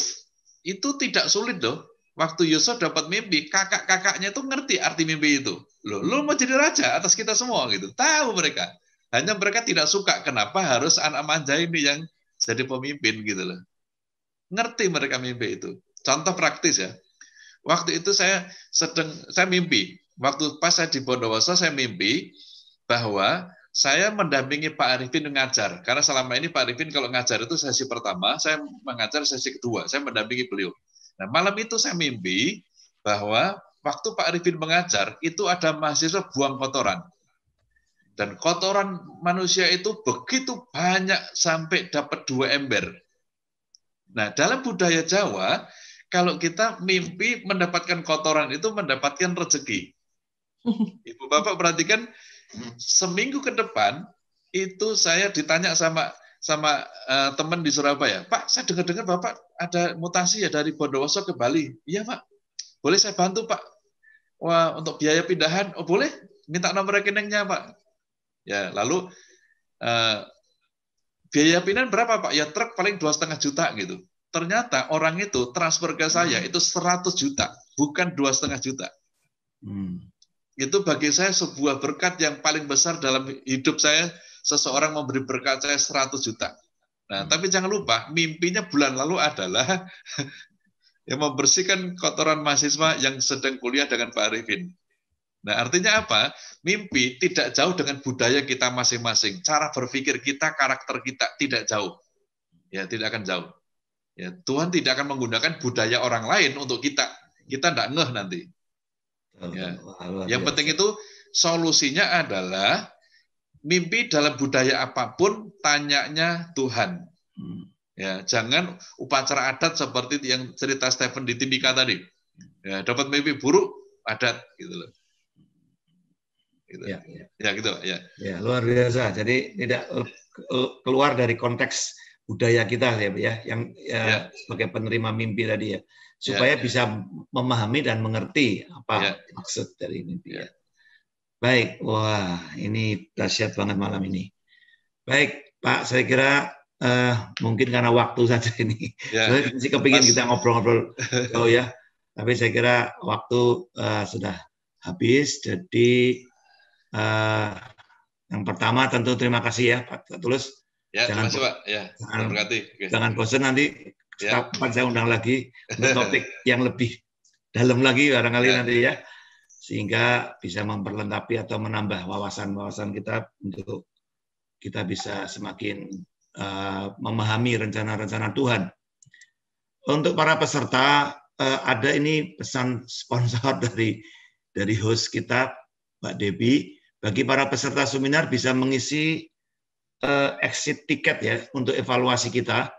itu tidak sulit loh. Waktu Yusuf dapat mimpi, kakak-kakaknya itu ngerti arti mimpi itu. Lo lo mau jadi raja atas kita semua gitu. Tahu mereka. Hanya mereka tidak suka kenapa harus anak manja ini yang jadi pemimpin gitu loh. Ngerti mereka mimpi itu. Contoh praktis ya. Waktu itu saya sedang saya mimpi waktu pas saya di Bondowoso saya mimpi bahwa saya mendampingi Pak Arifin mengajar karena selama ini Pak Arifin kalau ngajar itu sesi pertama, saya mengajar sesi kedua, saya mendampingi beliau. Nah, malam itu saya mimpi bahwa waktu Pak Arifin mengajar itu ada mahasiswa buang kotoran. Dan kotoran manusia itu begitu banyak sampai dapat dua ember. Nah, dalam budaya Jawa, kalau kita mimpi mendapatkan kotoran itu mendapatkan rezeki. Ibu Bapak perhatikan seminggu ke depan itu saya ditanya sama sama uh, teman di Surabaya, Pak, saya dengar-dengar Bapak ada mutasi ya dari Bondowoso ke Bali. Iya Pak, boleh saya bantu Pak? Wah, untuk biaya pindahan, oh boleh, minta nomor rekeningnya Pak. Ya, lalu uh, biaya pindahan berapa Pak? Ya truk paling dua setengah juta gitu. Ternyata orang itu transfer ke saya hmm. itu 100 juta, bukan dua setengah juta. Hmm itu bagi saya sebuah berkat yang paling besar dalam hidup saya seseorang memberi berkat saya 100 juta. Nah, hmm. tapi jangan lupa mimpinya bulan lalu adalah yang membersihkan kotoran mahasiswa yang sedang kuliah dengan Pak Arifin. Nah, artinya apa? Mimpi tidak jauh dengan budaya kita masing-masing, cara berpikir kita, karakter kita tidak jauh. Ya, tidak akan jauh. Ya, Tuhan tidak akan menggunakan budaya orang lain untuk kita. Kita tidak ngeh nanti. Ya. yang penting itu solusinya adalah mimpi dalam budaya apapun tanyanya Tuhan. Hmm. Ya, jangan upacara adat seperti yang cerita Stephen di Timika tadi. Ya, dapat mimpi buruk adat gitu loh. Gitu. Ya, ya. ya gitu ya. Ya, luar biasa. Jadi tidak keluar dari konteks budaya kita ya, ya yang ya, ya. sebagai penerima mimpi tadi ya supaya yeah, ya. bisa memahami dan mengerti apa ya. maksud dari ini. Ya. Baik, wah ini dahsyat banget malam ini. Baik, Pak, saya kira uh, mungkin karena waktu saja ini. yeah. Saya masih kepingin Mas. kita ngobrol-ngobrol. Oh ya, tapi saya kira waktu uh, sudah habis. Jadi uh, yang pertama tentu terima kasih ya Pak Tulus. Ya, jangan terima kasih Pak. Ya, jangan, Jangan bosan nanti Ya. Kapan saya undang lagi topik yang lebih dalam lagi barangkali ya. nanti ya, sehingga bisa memperlengkapi atau menambah wawasan-wawasan kita untuk kita bisa semakin uh, memahami rencana-rencana Tuhan. Untuk para peserta uh, ada ini pesan sponsor dari dari host kita Mbak Debi. Bagi para peserta seminar bisa mengisi uh, exit tiket ya untuk evaluasi kita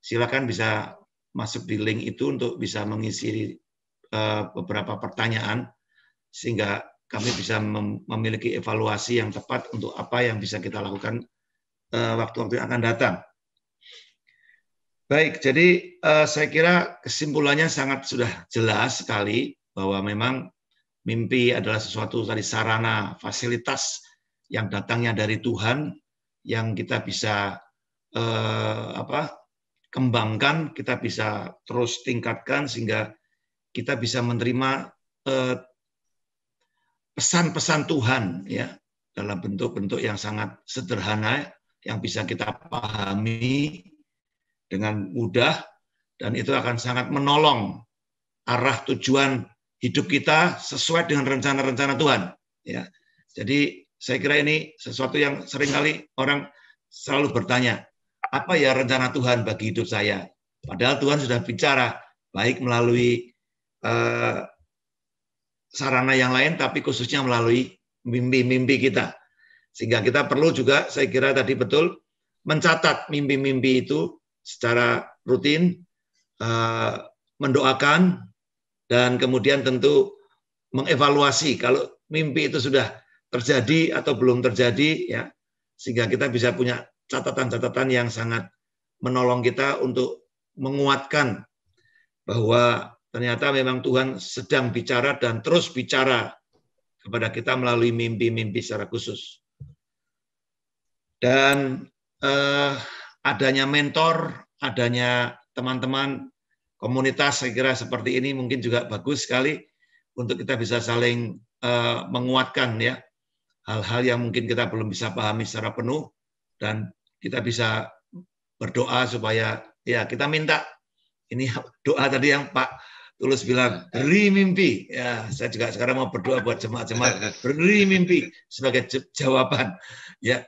silakan bisa masuk di link itu untuk bisa mengisi uh, beberapa pertanyaan sehingga kami bisa mem memiliki evaluasi yang tepat untuk apa yang bisa kita lakukan eh, waktu-waktu uh, yang akan datang. Baik, jadi uh, saya kira kesimpulannya sangat sudah jelas sekali bahwa memang mimpi adalah sesuatu dari sarana fasilitas yang datangnya dari Tuhan yang kita bisa uh, apa kembangkan, kita bisa terus tingkatkan sehingga kita bisa menerima eh, pesan-pesan eh, Tuhan ya dalam bentuk-bentuk yang sangat sederhana yang bisa kita pahami dengan mudah dan itu akan sangat menolong arah tujuan hidup kita sesuai dengan rencana-rencana Tuhan ya. Jadi saya kira ini sesuatu yang seringkali orang selalu bertanya, apa ya rencana Tuhan bagi hidup saya? Padahal Tuhan sudah bicara baik melalui eh, sarana yang lain, tapi khususnya melalui mimpi-mimpi kita. Sehingga kita perlu juga, saya kira tadi betul, mencatat mimpi-mimpi itu secara rutin, eh, mendoakan, dan kemudian tentu mengevaluasi kalau mimpi itu sudah terjadi atau belum terjadi ya sehingga kita bisa punya catatan-catatan yang sangat menolong kita untuk menguatkan bahwa ternyata memang Tuhan sedang bicara dan terus bicara kepada kita melalui mimpi-mimpi secara khusus. Dan eh, adanya mentor, adanya teman-teman komunitas saya kira seperti ini mungkin juga bagus sekali untuk kita bisa saling eh, menguatkan ya hal-hal yang mungkin kita belum bisa pahami secara penuh dan kita bisa berdoa supaya ya kita minta ini doa tadi yang Pak Tulus bilang beri mimpi ya saya juga sekarang mau berdoa buat jemaat-jemaat beri mimpi sebagai jawaban ya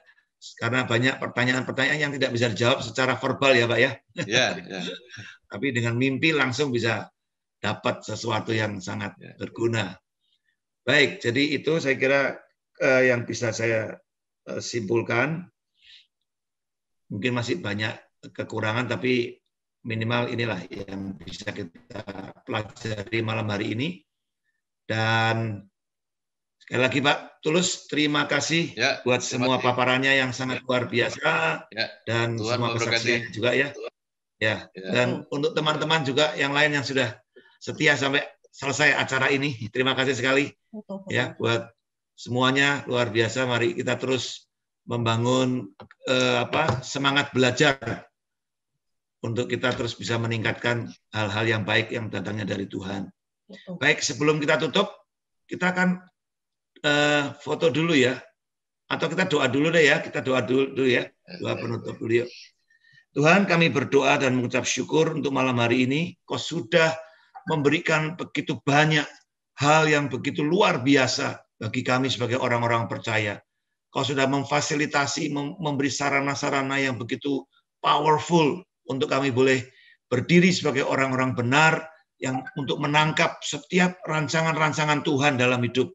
karena banyak pertanyaan-pertanyaan yang tidak bisa dijawab secara verbal ya Pak ya. Ya. ya. Tapi dengan mimpi langsung bisa dapat sesuatu yang sangat ya. berguna. Baik, jadi itu saya kira eh, yang bisa saya eh, simpulkan mungkin masih banyak kekurangan tapi minimal inilah yang bisa kita pelajari malam hari ini. Dan sekali lagi Pak Tulus, terima kasih ya, buat semua ya. paparannya yang sangat ya. luar biasa ya. dan Tuhan semua kesaksiannya juga ya. Ya. ya. Dan untuk teman-teman juga yang lain yang sudah setia sampai selesai acara ini, terima kasih sekali ya buat semuanya luar biasa. Mari kita terus membangun eh, apa semangat belajar untuk kita terus bisa meningkatkan hal-hal yang baik yang datangnya dari Tuhan. Baik, sebelum kita tutup, kita akan eh, foto dulu ya. Atau kita doa dulu deh ya, kita doa dulu, dulu ya. Doa penutup dulu Tuhan kami berdoa dan mengucap syukur untuk malam hari ini. Kau sudah memberikan begitu banyak hal yang begitu luar biasa bagi kami sebagai orang-orang percaya. Kau sudah memfasilitasi, memberi sarana-sarana yang begitu powerful untuk kami boleh berdiri sebagai orang-orang benar yang untuk menangkap setiap rancangan-rancangan Tuhan dalam hidup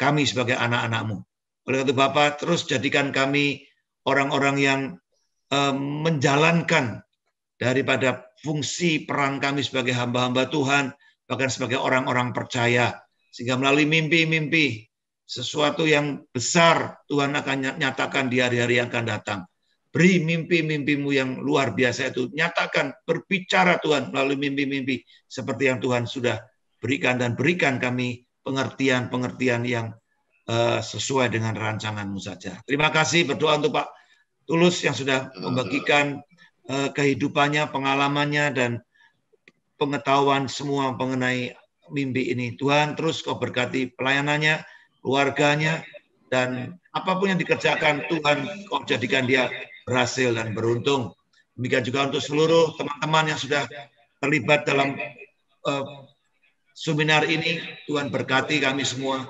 kami sebagai anak-anakmu. Oleh karena itu Bapak, terus jadikan kami orang-orang yang eh, menjalankan daripada fungsi peran kami sebagai hamba-hamba Tuhan, bahkan sebagai orang-orang percaya. Sehingga melalui mimpi-mimpi sesuatu yang besar Tuhan akan nyatakan di hari-hari yang akan datang. Beri mimpi-mimpimu yang luar biasa itu. Nyatakan, berbicara Tuhan melalui mimpi-mimpi seperti yang Tuhan sudah berikan dan berikan kami pengertian-pengertian yang uh, sesuai dengan rancanganmu saja. Terima kasih berdoa untuk Pak Tulus yang sudah membagikan uh, kehidupannya, pengalamannya dan pengetahuan semua mengenai mimpi ini. Tuhan terus kau berkati pelayanannya keluarganya, dan apapun yang dikerjakan Tuhan kau jadikan dia berhasil dan beruntung. Demikian juga untuk seluruh teman-teman yang sudah terlibat dalam uh, seminar ini, Tuhan berkati kami semua.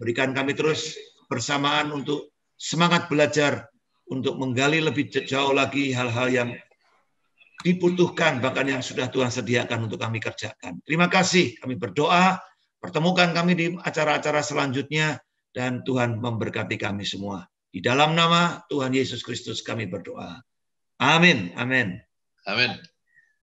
Berikan kami terus bersamaan untuk semangat belajar, untuk menggali lebih jauh lagi hal-hal yang dibutuhkan, bahkan yang sudah Tuhan sediakan untuk kami kerjakan. Terima kasih, kami berdoa Pertemukan kami di acara-acara selanjutnya dan Tuhan memberkati kami semua. Di dalam nama Tuhan Yesus Kristus kami berdoa. Amin. Amin. Amin.